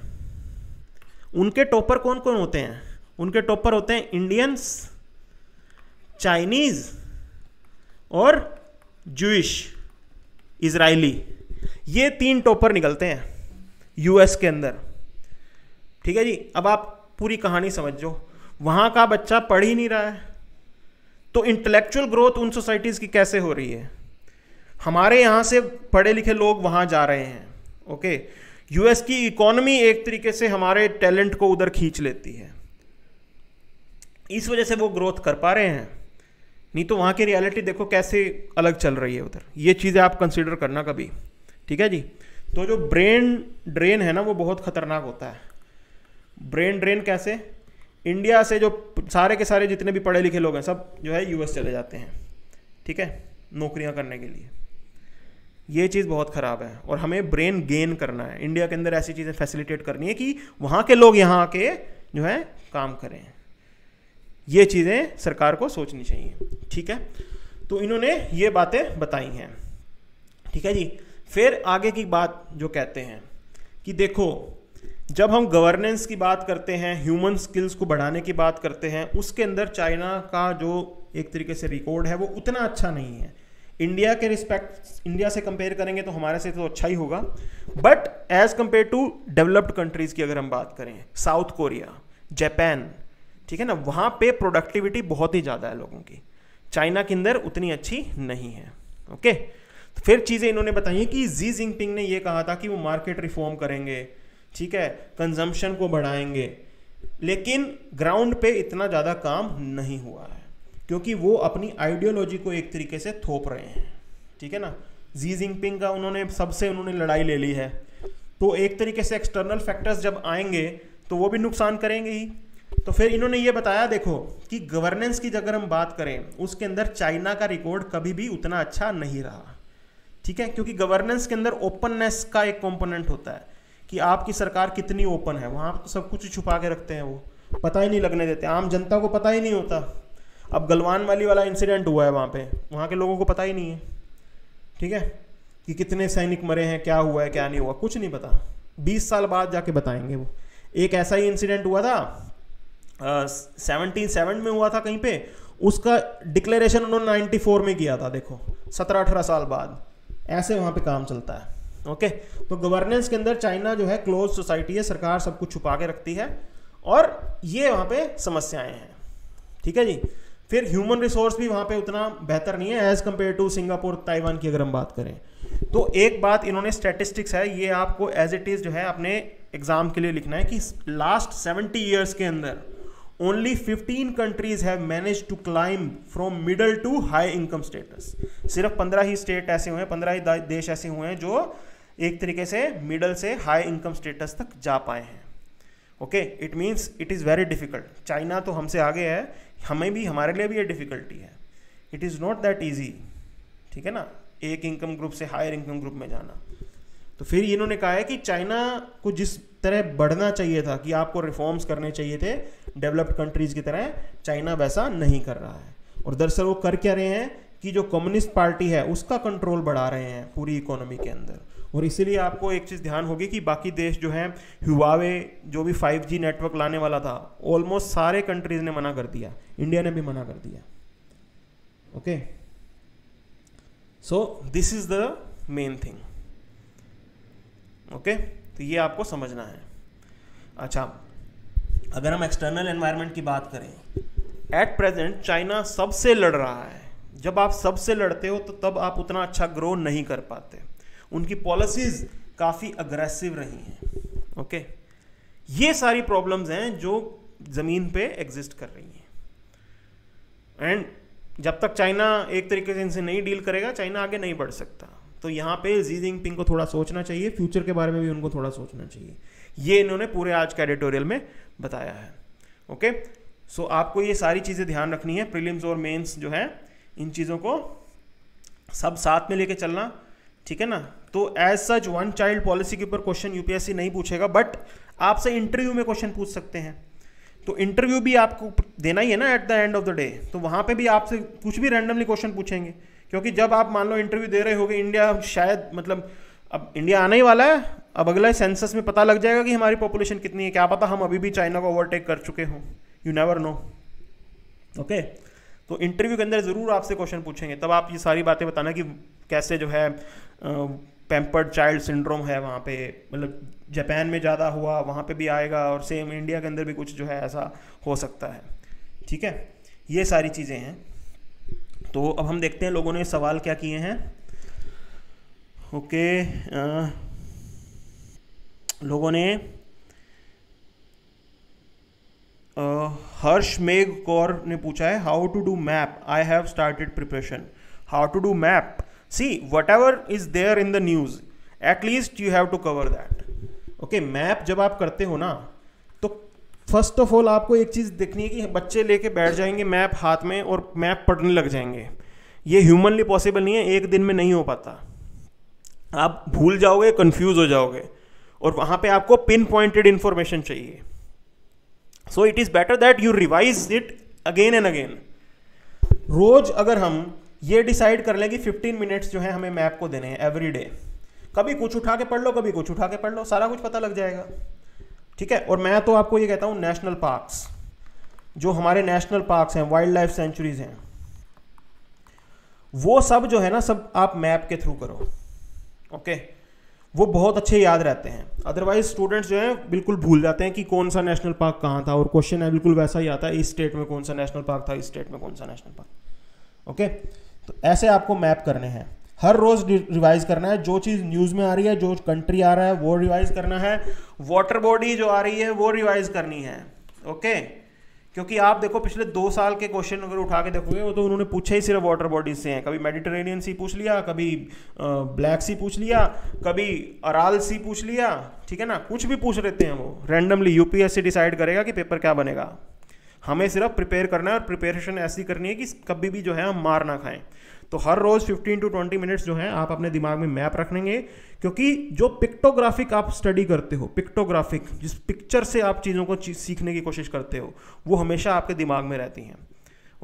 उनके टॉपर कौन कौन होते हैं उनके टॉपर होते हैं इंडियंस चाइनीज और जूश इजराइली ये तीन टॉपर निकलते हैं यूएस के अंदर ठीक है जी अब आप पूरी कहानी समझो वहाँ का बच्चा पढ़ ही नहीं रहा है तो इंटेलेक्चुअल ग्रोथ उन सोसाइटीज़ की कैसे हो रही है हमारे यहाँ से पढ़े लिखे लोग वहाँ जा रहे हैं ओके यूएस की इकोनॉमी एक तरीके से हमारे टैलेंट को उधर खींच लेती है इस वजह से वो ग्रोथ कर पा रहे हैं नहीं तो वहाँ की रियलिटी देखो कैसे अलग चल रही है उधर ये चीज़ें आप कंसिडर करना कभी ठीक है जी तो जो ब्रेन ड्रेन है ना वो बहुत खतरनाक होता है ब्रेन ड्रेन कैसे इंडिया से जो सारे के सारे जितने भी पढ़े लिखे लोग हैं सब जो है यूएस चले जाते हैं ठीक है नौकरियां करने के लिए ये चीज़ बहुत ख़राब है और हमें ब्रेन गेन करना है इंडिया के अंदर ऐसी चीज़ें फैसिलिटेट करनी है कि वहाँ के लोग यहाँ आके जो है काम करें ये चीज़ें सरकार को सोचनी चाहिए ठीक है तो इन्होंने ये बातें बताई हैं ठीक है जी फिर आगे की बात जो कहते हैं कि देखो जब हम गवर्नेंस की बात करते हैं ह्यूमन स्किल्स को बढ़ाने की बात करते हैं उसके अंदर चाइना का जो एक तरीके से रिकॉर्ड है वो उतना अच्छा नहीं है इंडिया के रिस्पेक्ट इंडिया से कंपेयर करेंगे तो हमारे से तो अच्छा ही होगा but as compare to developed countries की अगर हम बात करें साउथ कोरिया जापान ठीक है ना वहाँ पे प्रोडक्टिविटी बहुत ही ज़्यादा है लोगों की चाइना के अंदर उतनी अच्छी नहीं है ओके तो फिर चीज़ें इन्होंने बताई कि जी जिंगपिंग ने यह कहा था कि वो मार्केट रिफॉर्म करेंगे ठीक है कंजम्पशन को बढ़ाएंगे लेकिन ग्राउंड पे इतना ज़्यादा काम नहीं हुआ है क्योंकि वो अपनी आइडियोलॉजी को एक तरीके से थोप रहे हैं ठीक है ना जी जिंगपिंग का उन्होंने सबसे उन्होंने लड़ाई ले ली है तो एक तरीके से एक्सटर्नल फैक्टर्स जब आएंगे तो वो भी नुकसान करेंगे ही तो फिर इन्होंने ये बताया देखो कि गवर्नेंस की अगर हम बात करें उसके अंदर चाइना का रिकॉर्ड कभी भी उतना अच्छा नहीं रहा ठीक है क्योंकि गवर्नेंस के अंदर ओपननेस का एक कंपोनेंट होता है कि आपकी सरकार कितनी ओपन है वहाँ तो सब कुछ छुपा के रखते हैं वो पता ही नहीं लगने देते आम जनता को पता ही नहीं होता अब गलवान वाली वाला इंसिडेंट हुआ है वहाँ पे वहाँ के लोगों को पता ही नहीं है ठीक है कि कितने सैनिक मरे हैं क्या हुआ है क्या नहीं हुआ कुछ नहीं पता बीस साल बाद जाके बताएंगे वो एक ऐसा ही इंसिडेंट हुआ था सेवनटीन सेवन में हुआ था कहीं पे उसका डिक्लेरेशन उन्होंने नाइन्टी फोर में किया था देखो सत्रह अठारह साल बाद ऐसे वहाँ पे काम चलता है ओके तो गवर्नेंस के अंदर चाइना जो है क्लोज सोसाइटी है सरकार सब कुछ छुपा के रखती है और ये वहाँ पे समस्याएं हैं ठीक है जी फिर ह्यूमन रिसोर्स भी वहाँ पे उतना बेहतर नहीं है as compare to Singapore Taiwan की अगर हम बात करें तो एक बात इन्होंने स्टेटिस्टिक्स है ये आपको एज इट इज़ जो है अपने एग्जाम के लिए लिखना है कि लास्ट सेवेंटी ईयर्स के अंदर only 15 countries have manage to climb from middle to high income status सिर्फ 15 ही स्टेट ऐसे हुए हैं पंद्रह ही देश ऐसे हुए हैं जो एक तरीके से मिडल से हाई इनकम स्टेटस तक जा पाए हैं okay it means it is very difficult China तो हमसे आगे है हमें भी हमारे लिए भी ये डिफ़िकल्टी है it is not that easy ठीक है ना एक इनकम ग्रुप से हायर इनकम ग्रुप में जाना तो फिर इन्होंने कहा है कि चाइना को जिस तरह बढ़ना चाहिए था कि आपको रिफॉर्म्स करने चाहिए थे डेवलप्ड कंट्रीज़ की तरह चाइना वैसा नहीं कर रहा है और दरअसल वो कर क्या रहे हैं कि जो कम्युनिस्ट पार्टी है उसका कंट्रोल बढ़ा रहे हैं पूरी इकोनॉमी के अंदर और इसीलिए आपको एक चीज़ ध्यान होगी कि बाकी देश जो हैं हुआवे जो भी 5G नेटवर्क लाने वाला था ऑलमोस्ट सारे कंट्रीज़ ने मना कर दिया इंडिया ने भी मना कर दिया okay so this is the main thing okay तो ये आपको समझना है अच्छा अगर हम एक्सटर्नल एनवायरनमेंट की बात करें एट प्रेजेंट चाइना सबसे लड़ रहा है जब आप सबसे लड़ते हो तो तब आप उतना अच्छा ग्रो नहीं कर पाते उनकी पॉलिसीज़ काफ़ी अग्रेसिव रही हैं ओके ये सारी प्रॉब्लम्स हैं जो ज़मीन पे एग्जिस्ट कर रही हैं एंड जब तक चाइना एक तरीके से इनसे नहीं डील करेगा चाइना आगे नहीं बढ़ सकता तो यहाँ पे जी जिंगपिंग को थोड़ा सोचना चाहिए फ्यूचर के बारे में भी उनको थोड़ा सोचना चाहिए ये इन्होंने पूरे आज के एडिटोरियल में बताया है ओके सो so, आपको ये सारी चीज़ें ध्यान रखनी है प्रीलिम्स और मेंस जो है इन चीज़ों को सब साथ में लेके चलना ठीक है ना तो as such one child policy के ऊपर क्वेश्चन यूपीएससी नहीं पूछेगा बट आपसे इंटरव्यू में क्वेश्चन पूछ सकते हैं तो इंटरव्यू भी आपको देना ही है ना at the end of the day तो वहाँ पे भी आपसे कुछ भी रैंडमली क्वेश्चन पूछेंगे क्योंकि जब आप मान लो इंटरव्यू दे रहे हो इंडिया शायद मतलब अब इंडिया आने ही वाला है अब अगला सेंसस में पता लग जाएगा कि हमारी पॉपुलेशन कितनी है क्या पता हम अभी भी चाइना को ओवरटेक कर चुके हों यू नेवर नो ओके तो इंटरव्यू के अंदर ज़रूर आपसे क्वेश्चन पूछेंगे तब आप ये सारी बातें बताना कि कैसे जो है पेम्पर्ड चाइल्ड सिंड्रोम है वहाँ पे मतलब जापान में ज़्यादा हुआ वहाँ पे भी आएगा और सेम इंडिया के अंदर भी कुछ जो है ऐसा हो सकता है ठीक है ये सारी चीज़ें हैं तो अब हम देखते हैं लोगों ने सवाल क्या किए हैं ओके आ, लोगों ने हर्ष मेघ कौर ने पूछा है how to do map I have started preparation how to do map see whatever is there in the news at least you have to cover that okay map जब आप करते हो ना तो फर्स्ट ऑफ ऑल आपको एक चीज़ देखनी है कि बच्चे लेके बैठ जाएंगे मैप हाथ में और मैप पढ़ने लग जाएंगे ये ह्यूमनली पॉसिबल नहीं है एक दिन में नहीं हो पाता आप भूल जाओगे कंफ्यूज हो जाओगे और वहां पे आपको पिन पॉइंटेड इंफॉर्मेशन चाहिए so it is better that you revise it again and again रोज अगर हम ये डिसाइड कर लें कि 15 मिनट्स जो है हमें मैप को देने हैं एवरी डे कभी कुछ उठा के पढ़ लो कभी कुछ उठा के पढ़ लो सारा कुछ पता लग जाएगा ठीक है और मैं तो आपको ये कहता हूँ नेशनल पार्क्स जो हमारे नेशनल पार्क्स हैं वाइल्ड लाइफ सेंचुरीज हैं वो सब जो है ना सब आप मैप के थ्रू करो ओके वो बहुत अच्छे याद रहते हैं अदरवाइज स्टूडेंट्स जो हैं बिल्कुल भूल जाते हैं कि कौन सा नेशनल पार्क कहाँ था और क्वेश्चन है बिल्कुल वैसा ही आता है इस स्टेट में कौन सा नेशनल पार्क था इस स्टेट में कौन सा नेशनल पार्क ओके okay? तो ऐसे आपको मैप करने हैं हर रोज रिवाइज करना है जो चीज न्यूज में आ रही है जो कंट्री आ रहा है वो रिवाइज करना है वाटर बॉडी जो आ रही है वो रिवाइज करनी है ओके क्योंकि आप देखो पिछले दो साल के क्वेश्चन अगर उठा के देखोगे वो तो उन्होंने पूछे ही सिर्फ वाटर बॉडीज से हैं कभी मेडिटेरेनियन सी पूछ लिया कभी ब्लैक सी पूछ लिया कभी अराल सी पूछ लिया ठीक है ना कुछ भी पूछ लेते हैं वो रैंडमली यूपीएससी डिसाइड करेगा कि पेपर क्या बनेगा हमें सिर्फ प्रिपेयर करना है और प्रिपेरेशन ऐसी करनी है कि कभी भी जो है हम मार ना खाएं तो हर रोज़ 15 टू 20 मिनट्स जो है आप अपने दिमाग में मैप रखेंगे क्योंकि जो पिक्टोग्राफिक आप स्टडी करते हो पिक्टोग्राफिक जिस पिक्चर से आप चीज़ों को चीज़ सीखने की कोशिश करते हो वो हमेशा आपके दिमाग में रहती हैं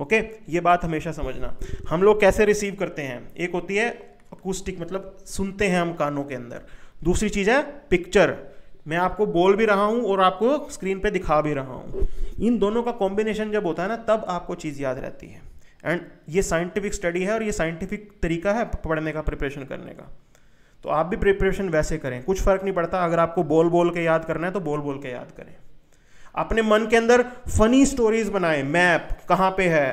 ओके ये बात हमेशा समझना हम लोग कैसे रिसीव करते हैं एक होती है अकूस्टिक मतलब सुनते हैं हम कानों के अंदर दूसरी चीज़ है पिक्चर मैं आपको बोल भी रहा हूँ और आपको स्क्रीन पे दिखा भी रहा हूँ इन दोनों का कॉम्बिनेशन जब होता है ना तब आपको चीज़ याद रहती है एंड ये साइंटिफिक स्टडी है और ये साइंटिफिक तरीका है पढ़ने का प्रिपरेशन करने का तो आप भी प्रिपरेशन वैसे करें कुछ फ़र्क नहीं पड़ता अगर आपको बोल बोल के याद करना है तो बोल बोल के याद करें अपने मन के अंदर फनी स्टोरीज बनाएं मैप कहाँ पे है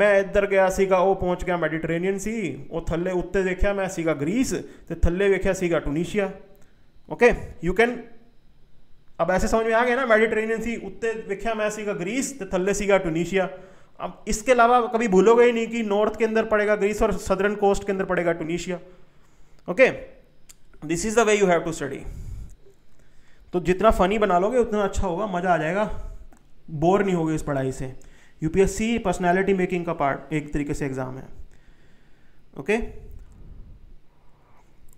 मैं इधर गया सीगा वो पहुंच गया मेडिटेरेनियन सी वो थल्ले उत्ते देखा मैं सीगा ग्रीस तो थल्ले देखा सीगा टूनिशिया ओके यू कैन अब ऐसे समझ में आ गए ना मेडिटेरेनियन सी उत्ते विख्या मैं सी ग्रीस तो थल्ले सीगा टूनिशिया अब इसके अलावा कभी भूलोगे ही नहीं कि नॉर्थ के अंदर पड़ेगा ग्रीस और सदर्न कोस्ट के अंदर पड़ेगा Tunisia okay this is the way you have to study तो जितना फनी बना लोगे उतना अच्छा होगा मज़ा आ जाएगा बोर नहीं होगी इस पढ़ाई से यूपीएससी पर्सनैलिटी मेकिंग का पार्ट एक तरीके से एग्ज़ाम है ओके okay?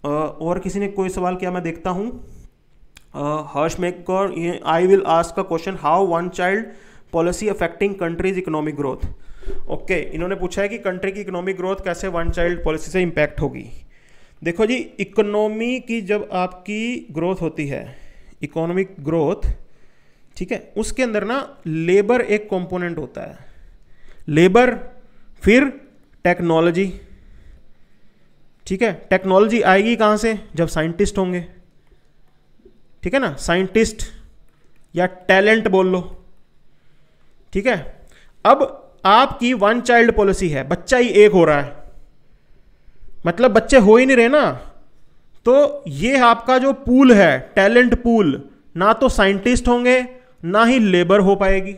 और किसी ने कोई सवाल किया मैं देखता हूँ हर्ष मेकर आई विल आस्क का question how one child policy affecting countries economic growth okay इन्होंने पूछा है कि कंट्री की इकोनॉमिक ग्रोथ कैसे वन चाइल्ड पॉलिसी से इम्पैक्ट होगी देखो जी इकोनॉमी की जब आपकी ग्रोथ होती है इकोनॉमिक ग्रोथ ठीक है उसके अंदर ना लेबर एक कंपोनेंट होता है लेबर फिर टेक्नोलॉजी ठीक है टेक्नोलॉजी आएगी कहाँ से जब साइंटिस्ट होंगे ठीक है ना साइंटिस्ट या टैलेंट बोल लो ठीक है अब आपकी वन चाइल्ड पॉलिसी है बच्चा ही एक हो रहा है मतलब बच्चे हो ही नहीं रहे ना तो ये आपका जो पूल है टैलेंट पूल ना तो साइंटिस्ट होंगे ना ही लेबर हो पाएगी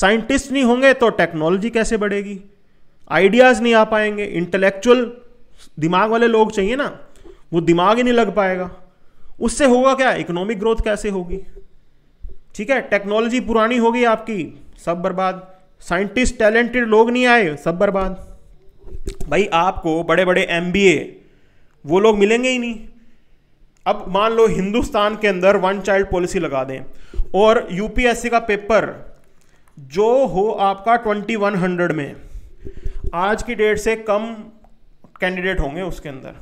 साइंटिस्ट नहीं होंगे तो टेक्नोलॉजी कैसे बढ़ेगी आइडियाज़ नहीं आ पाएंगे इंटेलेक्चुअल दिमाग वाले लोग चाहिए ना वो दिमाग ही नहीं लग पाएगा उससे होगा क्या इकोनॉमिक ग्रोथ कैसे होगी ठीक है टेक्नोलॉजी पुरानी होगी आपकी सब बर्बाद साइंटिस्ट टैलेंटेड लोग नहीं आए सब बर्बाद भाई आपको बड़े बड़े एम वो लोग मिलेंगे ही नहीं अब मान लो हिंदुस्तान के अंदर वन चाइल्ड पॉलिसी लगा दें और यूपीएससी का पेपर जो हो आपका ट्वेंटी वन हंड्रेड में आज की डेट से कम कैंडिडेट होंगे उसके अंदर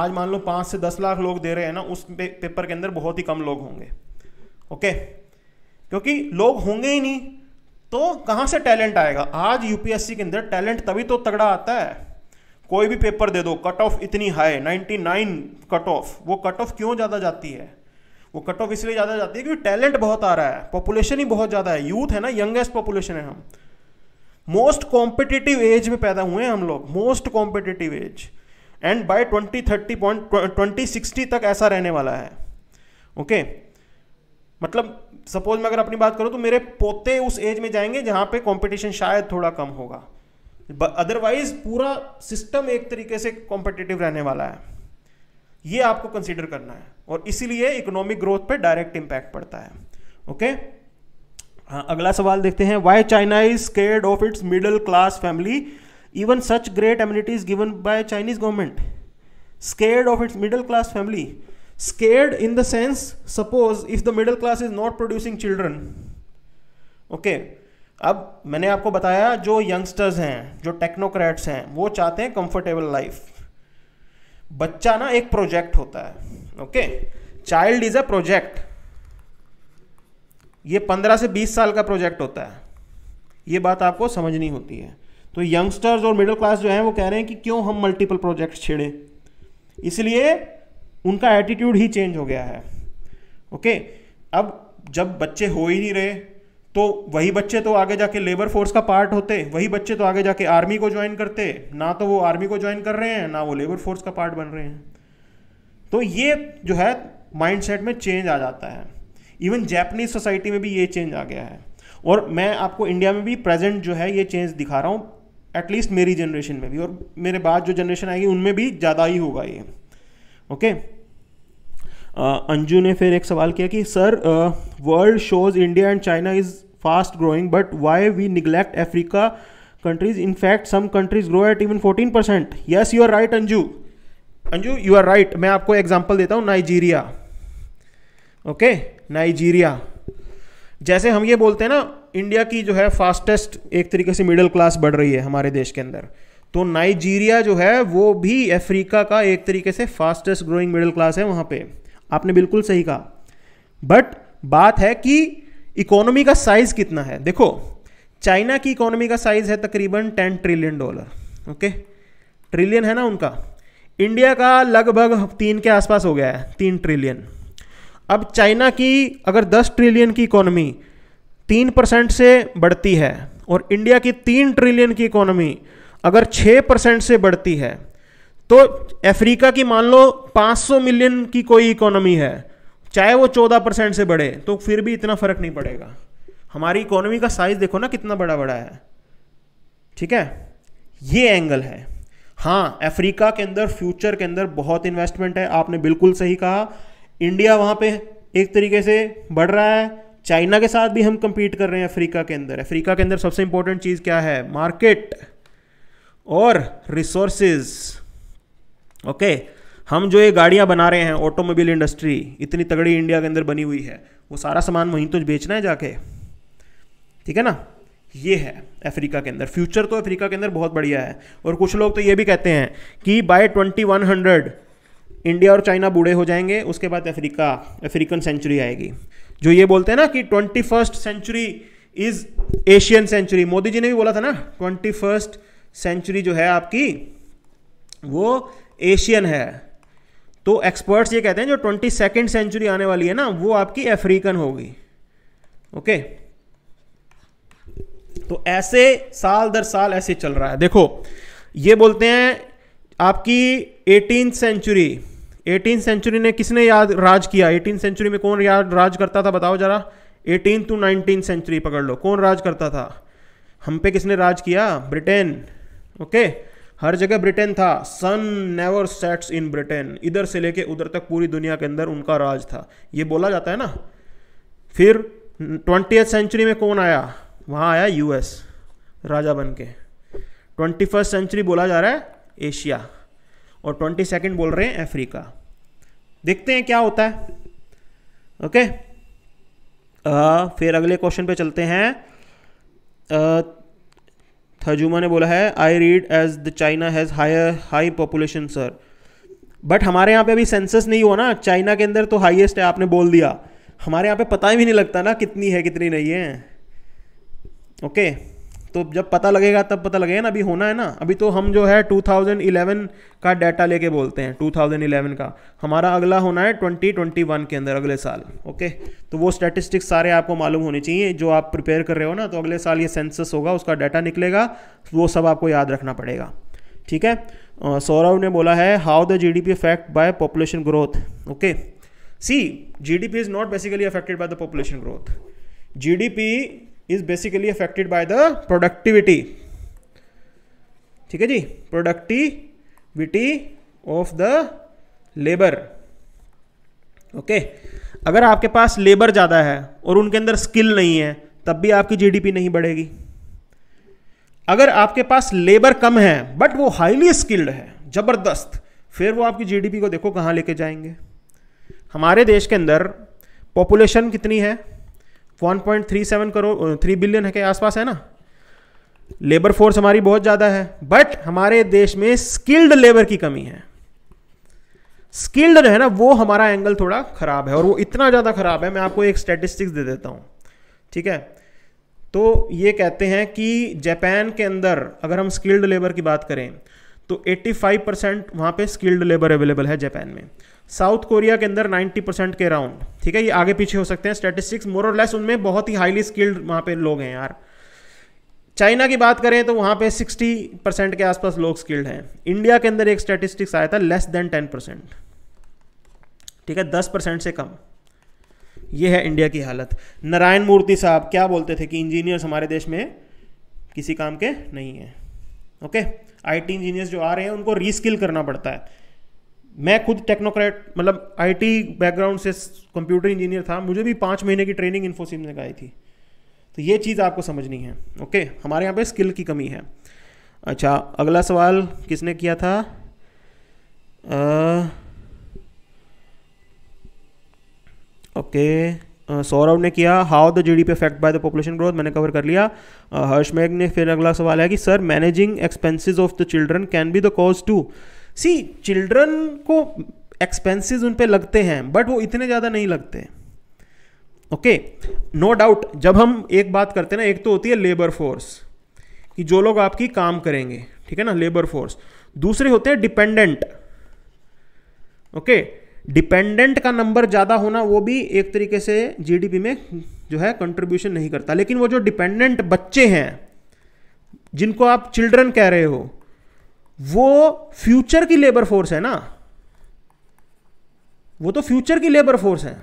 आज मान लो पाँच से दस लाख लोग दे रहे हैं ना उस पे, पेपर के अंदर बहुत ही कम लोग होंगे ओके क्योंकि लोग होंगे ही नहीं तो कहाँ से टैलेंट आएगा आज यूपीएससी के अंदर टैलेंट तभी तो तगड़ा आता है कोई भी पेपर दे दो कट ऑफ इतनी हाई 99 कट ऑफ वो कट ऑफ क्यों ज़्यादा जाती है वो कट ऑफ इसलिए ज़्यादा जाती है क्योंकि टैलेंट बहुत आ रहा है पॉपुलेशन ही बहुत ज़्यादा है यूथ है ना यंगेस्ट पॉपुलेशन है हम मोस्ट कॉम्पिटिटिव एज में पैदा हुए हैं हम लोग most competitive age and by twenty thirty point twenty sixty तक ऐसा रहने वाला है ओके okay? मतलब सपोज मैं अगर अपनी बात करूँ तो मेरे पोते उस एज में जाएंगे जहाँ पे कंपटीशन शायद थोड़ा कम होगा अदरवाइज पूरा सिस्टम एक तरीके से कॉम्पिटिटिव रहने वाला है ये आपको कंसिडर करना है और इसीलिए इकोनॉमिक ग्रोथ पे डायरेक्ट इम्पैक्ट पड़ता है ओके okay? हाँ, अगला सवाल देखते हैं why China is cared of its middle class family even such great amenities given by Chinese government scared of its middle class family scared in the sense suppose if the middle class is not producing children okay अब मैंने आपको बताया जो youngsters हैं जो technocrats हैं वो चाहते हैं कंफर्टेबल लाइफ बच्चा ना एक प्रोजेक्ट होता है okay child is a project ये पंद्रह से बीस साल का प्रोजेक्ट होता है ये बात आपको समझनी होती है तो यंगस्टर्स और मिडिल क्लास जो हैं वो कह रहे हैं कि क्यों हम मल्टीपल प्रोजेक्ट छेड़ें इसलिए उनका एटीट्यूड ही चेंज हो गया है ओके अब जब बच्चे हो ही नहीं रहे तो वही बच्चे तो आगे जाके लेबर फोर्स का पार्ट होते वही बच्चे तो आगे जाके आर्मी को ज्वाइन करते ना तो वो आर्मी को ज्वाइन कर रहे हैं ना वो लेबर फोर्स का पार्ट बन रहे हैं तो ये जो है माइंडसेट में चेंज आ जाता है इवन जैपनीज सोसाइटी में भी ये चेंज आ गया है और मैं आपको इंडिया में भी प्रेजेंट जो है ये चेंज दिखा रहा हूँ एटलीस्ट मेरी जनरेशन में भी और मेरे बाद जो जनरेशन आएगी उनमें भी ज़्यादा ही होगा ये ओके अंजू ने फिर एक सवाल किया कि sir world shows India and China is fast growing but why we neglect Africa countries in fact some countries grow at even fourteen percent yes you are right Anju Anju you are right मैं आपको example देता हूँ Nigeria okay Nigeria जैसे हम ये बोलते हैं ना इंडिया की जो है फास्टेस्ट एक तरीके से मिडिल क्लास बढ़ रही है हमारे देश के अंदर तो नाइजीरिया जो है वो भी अफ्रीका का एक तरीके से फास्टेस्ट ग्रोइंग मिडिल क्लास है वहाँ पे आपने बिल्कुल सही कहा बट बात है कि इकोनॉमी का साइज़ कितना है देखो चाइना की इकोनॉमी का साइज़ है तकरीबन ten trillion dollar okay trillion है ना उनका इंडिया का लगभग तीन के आसपास हो गया है तीन ट्रिलियन अब चाइना की अगर 10 ट्रिलियन की इकोनॉमी तीन परसेंट से बढ़ती है और इंडिया की तीन ट्रिलियन की इकोनॉमी अगर छः परसेंट से बढ़ती है तो अफ्रीका की मान लो 500 मिलियन की कोई इकोनॉमी है चाहे वो 14 परसेंट से बढ़े तो फिर भी इतना फ़र्क नहीं पड़ेगा हमारी इकोनॉमी का साइज़ देखो ना कितना बड़ा बड़ा है ठीक है ये एंगल है हाँ अफ्रीका के अंदर फ्यूचर के अंदर बहुत इन्वेस्टमेंट है आपने बिल्कुल सही कहा इंडिया वहाँ पे एक तरीके से बढ़ रहा है चाइना के साथ भी हम कंपीट कर रहे हैं अफ्रीका के अंदर अफ्रीका के अंदर सबसे इंपॉर्टेंट चीज़ क्या है मार्केट और रिसोर्सेज ओके हम जो ये गाड़ियाँ बना रहे हैं ऑटोमोबाइल इंडस्ट्री इतनी तगड़ी इंडिया के अंदर बनी हुई है वो सारा सामान वहीं तो बेचना है जाके ठीक है ना ये है अफ्रीका के अंदर फ्यूचर तो अफ्रीका के अंदर बहुत बढ़िया है और कुछ लोग तो ये भी कहते हैं कि by twenty one hundred India और चाइना बूढ़े हो जाएंगे उसके बाद अफ्रीका अफ्रीकन सेंचुरी आएगी जो ये बोलते हैं ना कि twenty first century is Asian century Modi ji ने भी बोला था ना ट्वेंटी फर्स्ट सेंचुरी जो है आपकी वो एशियन है तो एक्सपर्ट्स ये कहते हैं जो ट्वेंटी सेकेंड सेंचुरी आने वाली है ना वो आपकी अफ्रीकन होगी ओके तो ऐसे साल दर साल ऐसे चल रहा है देखो ये बोलते हैं आपकी एटीन सेंचुरी एटीन सेंचुरी ने किसने याद राज किया एटीन सेंचुरी में कौन याद राज करता था बताओ जरा एटीन टू नाइनटीन सेंचुरी पकड़ लो कौन राज करता था हम पे किसने राज किया ब्रिटेन ओके हर जगह ब्रिटेन था sun never sets in Britain इधर से लेके उधर तक पूरी दुनिया के अंदर उनका राज था ये बोला जाता है ना फिर ट्वेंटी सेंचुरी में कौन आया वहाँ आया यूएस राजा बन के ट्वेंटी फर्स्ट सेंचुरी बोला जा रहा है एशिया और ट्वेंटी सेकेंड बोल रहे हैं अफ्रीका देखते हैं क्या होता है ओके आ, फिर अगले क्वेश्चन पे चलते हैं थजुमा थर्जुमा ने बोला है I read as the China has higher high population sir but हमारे यहाँ पे अभी सेंसस नहीं हुआ ना चाइना के अंदर तो हाईएस्ट है आपने बोल दिया हमारे यहाँ पे पता ही नहीं लगता ना कितनी है कितनी नहीं है ओके okay. तो जब पता लगेगा तब पता लगेगा ना अभी होना है ना अभी तो हम जो है 2011 का डाटा लेके बोलते हैं 2011 का हमारा अगला होना है 2021 के अंदर अगले साल ओके तो वो स्टैटिस्टिक्स सारे आपको मालूम होने चाहिए जो आप प्रिपेयर कर रहे हो ना तो अगले साल ये सेंसस होगा उसका डाटा निकलेगा वो सब आपको याद रखना पड़ेगा ठीक है सौरभ ने बोला है how the G D P affect by population growth okay see G D P is not basically affected by the population growth G D P is basically affected by the productivity ठीक है जी productivity of the labour okay अगर आपके पास labour ज़्यादा है और उनके अंदर स्किल नहीं है तब भी आपकी जीडीपी नहीं बढ़ेगी अगर आपके पास लेबर कम है बट वो हाईली स्किल्ड है ज़बरदस्त फिर वो आपकी जीडीपी को देखो कहां लेके जाएंगे हमारे देश के अंदर पॉपुलेशन कितनी है 1.37 करोड़ थ्री बिलियन के आसपास है ना लेबर फोर्स हमारी बहुत ज़्यादा है बट हमारे देश में स्किल्ड लेबर की कमी है स्किल्ड जो है ना वो हमारा एंगल थोड़ा ख़राब है और वो इतना ज़्यादा ख़राब है मैं आपको एक स्टेटिस्टिक्स दे देता हूं ठीक है तो ये कहते हैं कि जापान के अंदर अगर हम स्किल्ड लेबर की बात करें तो 85 परसेंट वहां पर स्किल्ड लेबर अवेलेबल है जापान में साउथ कोरिया के अंदर 90 परसेंट के राउंड ठीक है ये आगे पीछे हो सकते हैं स्टैटिस्टिक्स मोर और लेस उनमें बहुत ही हाईली स्किल्ड वहाँ पे लोग हैं यार चाइना की बात करें तो वहाँ पे 60 परसेंट के आसपास लोग स्किल्ड हैं इंडिया के अंदर एक स्टैटिस्टिक्स आया था लेस देन 10 परसेंट ठीक है 10 परसेंट से कम ये है इंडिया की हालत नारायण मूर्ति साहब क्या बोलते थे कि इंजीनियर्स हमारे देश में किसी काम के नहीं हैं ओके आईटी इंजीनियर्स जो आ रहे हैं उनको रीस्किल करना पड़ता है मैं खुद टेक्नोक्रेट मतलब आईटी बैकग्राउंड से कंप्यूटर इंजीनियर था मुझे भी पाँच महीने की ट्रेनिंग इन्फोसिम ने कराई थी तो ये चीज़ आपको समझनी है ओके हमारे यहाँ पे स्किल की कमी है अच्छा अगला सवाल किसने किया था आ, ओके सौरव ने किया how the G D P affect by the population growth मैंने कवर कर लिया हर्ष मेघ ने फिर अगला सवाल है कि sir managing expenses of the children can be the cause to see children को एक्सपेंसेस उन पर लगते हैं बट वो इतने ज़्यादा नहीं लगते ओके नो डाउट जब हम एक बात करते हैं ना एक तो होती है लेबर फोर्स कि जो लोग आपकी काम करेंगे ठीक है ना लेबर फोर्स दूसरे होते हैं डिपेंडेंट ओके डिपेंडेंट का नंबर ज़्यादा होना वो भी एक तरीके से जीडीपी में जो है कंट्रीब्यूशन नहीं करता लेकिन वो जो डिपेंडेंट बच्चे हैं जिनको आप चिल्ड्रन कह रहे हो वो फ्यूचर की लेबर फोर्स है ना वो तो फ्यूचर की लेबर फोर्स है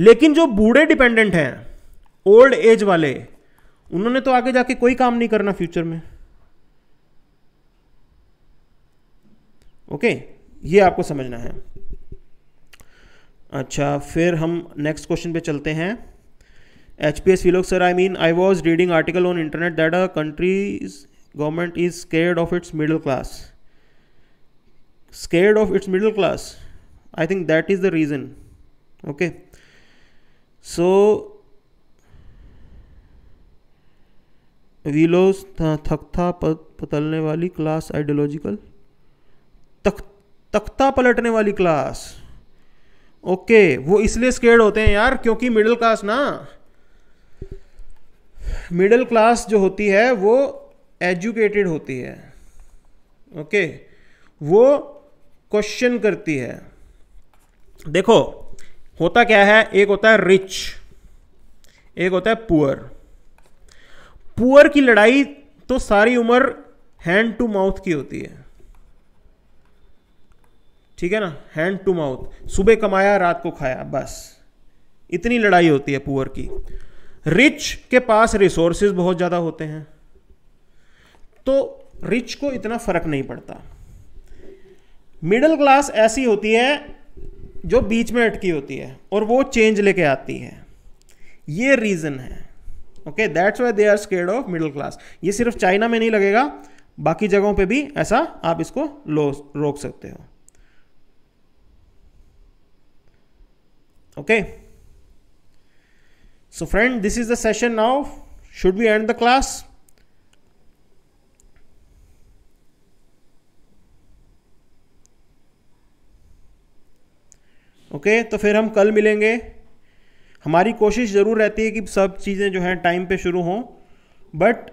लेकिन जो बूढ़े डिपेंडेंट हैं ओल्ड एज वाले उन्होंने तो आगे जाके कोई काम नहीं करना फ्यूचर में ओके ये आपको समझना है अच्छा फिर हम नेक्स्ट क्वेश्चन पे चलते हैं एच पी एस फिलोक sir I mean I was reading article on internet that a countries government is scared of its middle class scared of its middle class i think that is the reason okay so वीलोस थकता पतलने वाली class ideological तख तख्ता पलटने वाली class okay वो इसलिए स्केर्ड होते हैं यार क्योंकि मिडिल क्लास ना मिडिल क्लास जो होती है वो एजुकेटेड होती है ओके वो क्वेश्चन करती है देखो होता क्या है एक होता है रिच एक होता है पुअर पुअर की लड़ाई तो सारी उम्र हैंड टू माउथ की होती है ठीक है ना हैंड टू माउथ सुबह कमाया रात को खाया बस इतनी लड़ाई होती है पुअर की रिच के पास रिसोर्सेज बहुत ज़्यादा होते हैं तो रिच को इतना फर्क नहीं पड़ता मिडिल क्लास ऐसी होती है जो बीच में अटकी होती है और वो चेंज लेके आती है ये रीज़न है okay that's why they are scared of middle class ये सिर्फ चाइना में नहीं लगेगा बाकी जगहों पे भी ऐसा आप इसको रोक सकते हो okay so friend this is the session now should be end the class okay तो फिर हम कल मिलेंगे हमारी कोशिश ज़रूर रहती है कि सब चीज़ें जो है टाइम पे शुरू हों बट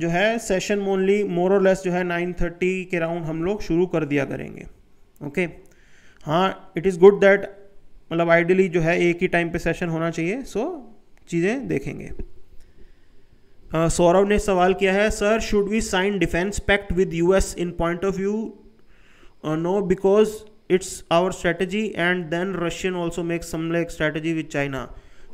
जो है सेशन ओनली मोर और लेस जो है नाइन थर्टी के राउंड हम लोग शुरू कर दिया करेंगे ओके हाँ इट इज़ गुड दैट मतलब आइडियली जो है एक ही टाइम पे सेशन होना चाहिए सो चीज़ें देखेंगे सौरव ने सवाल किया है sir should we sign defence pact with US in point of view no because it's our strategy and then Russian also make some like strategy with China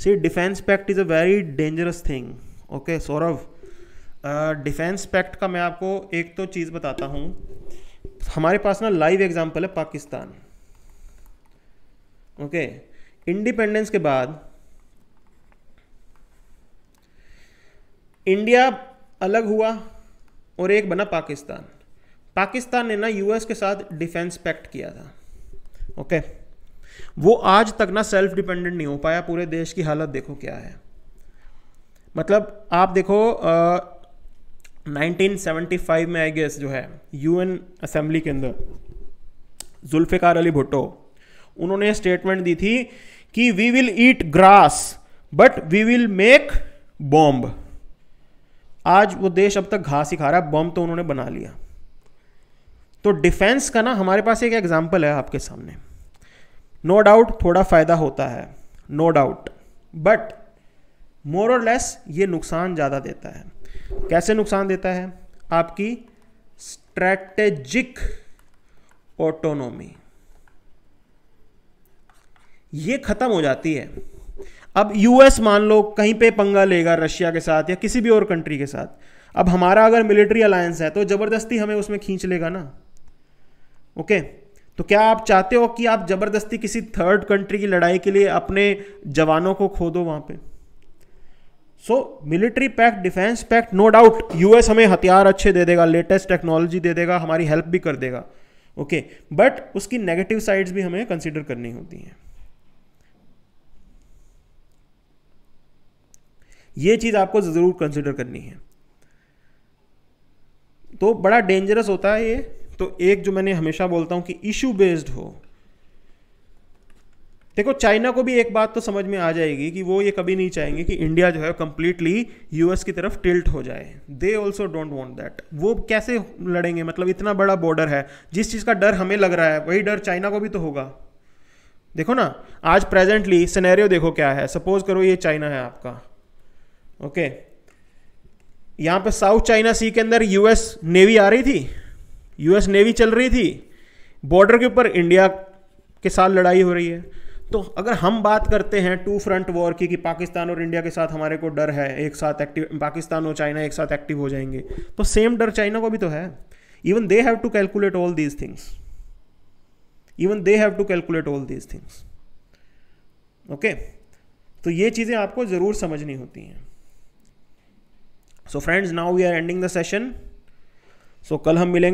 see defence pact is a very dangerous thing okay Saurabh defence pact का मैं आपको एक तो चीज़ बताता हूँ हमारे पास ना live example है पाकिस्तान ओके okay. इंडिपेंडेंस के बाद इंडिया अलग हुआ और एक बना पाकिस्तान पाकिस्तान ने ना यूएस के साथ डिफेंस पैक्ट किया था ओके वो आज तक ना सेल्फ डिपेंडेंट नहीं हो पाया पूरे देश की हालत देखो क्या है मतलब आप देखो आ, 1975 में आई गेस जो है यूएन असेंबली के अंदर जुल्फ़िकार अली भुट्टो उन्होंने स्टेटमेंट दी थी कि we will eat grass but we will make bomb आज वो देश अब तक घास ही खा रहा है बॉम्ब तो उन्होंने बना लिया तो डिफेंस का ना हमारे पास एक एग्जाम्पल है आपके सामने नो no डाउट थोड़ा फ़ायदा होता है नो डाउट बट मोर और लेस ये नुकसान ज़्यादा देता है कैसे नुकसान देता है आपकी स्ट्रेटेजिक ऑटोनोमी ये ख़त्म हो जाती है अब यूएस मान लो कहीं पे पंगा लेगा रशिया के साथ या किसी भी और कंट्री के साथ अब हमारा अगर मिलिट्री अलायंस है तो ज़बरदस्ती हमें उसमें खींच लेगा ना ओके तो क्या आप चाहते हो कि आप ज़बरदस्ती किसी थर्ड कंट्री की लड़ाई के लिए अपने जवानों को खो दो वहाँ पे so military pact defence pact no doubt US हमें हथियार अच्छे दे देगा लेटेस्ट टेक्नोलॉजी दे देगा हमारी हेल्प भी कर देगा ओके okay, बट उसकी नेगेटिव साइड्स भी हमें कंसिडर करनी होती हैं ये चीज़ आपको ज़रूर कंसिडर करनी है तो बड़ा डेंजरस होता है ये तो एक जो मैंने हमेशा बोलता हूं कि इशू बेस्ड हो देखो चाइना को भी एक बात तो समझ में आ जाएगी कि वो ये कभी नहीं चाहेंगे कि इंडिया जो है कंप्लीटली यूएस की तरफ टिल्ट हो जाए they also don't want that वो कैसे लड़ेंगे मतलब इतना बड़ा बॉर्डर है जिस चीज़ का डर हमें लग रहा है वही डर चाइना को भी तो होगा देखो ना आज प्रेजेंटली सिनेरियो देखो क्या है सपोज करो ये चाइना है आपका ओके यहां पे साउथ चाइना सी के अंदर यूएस नेवी आ रही थी यूएस नेवी चल रही थी बॉर्डर के ऊपर इंडिया के साथ लड़ाई हो रही है तो अगर हम बात करते हैं टू फ्रंट वॉर की कि पाकिस्तान और इंडिया के साथ हमारे को डर है एक साथ एक्टिव पाकिस्तान और चाइना एक साथ एक्टिव हो जाएंगे तो सेम डर चाइना को भी तो है even they have to calculate all these things even they have to calculate all these things okay तो ये चीज़ें आपको ज़रूर समझनी होती हैं so friends now we are ending the session so कल हम मिलेंगे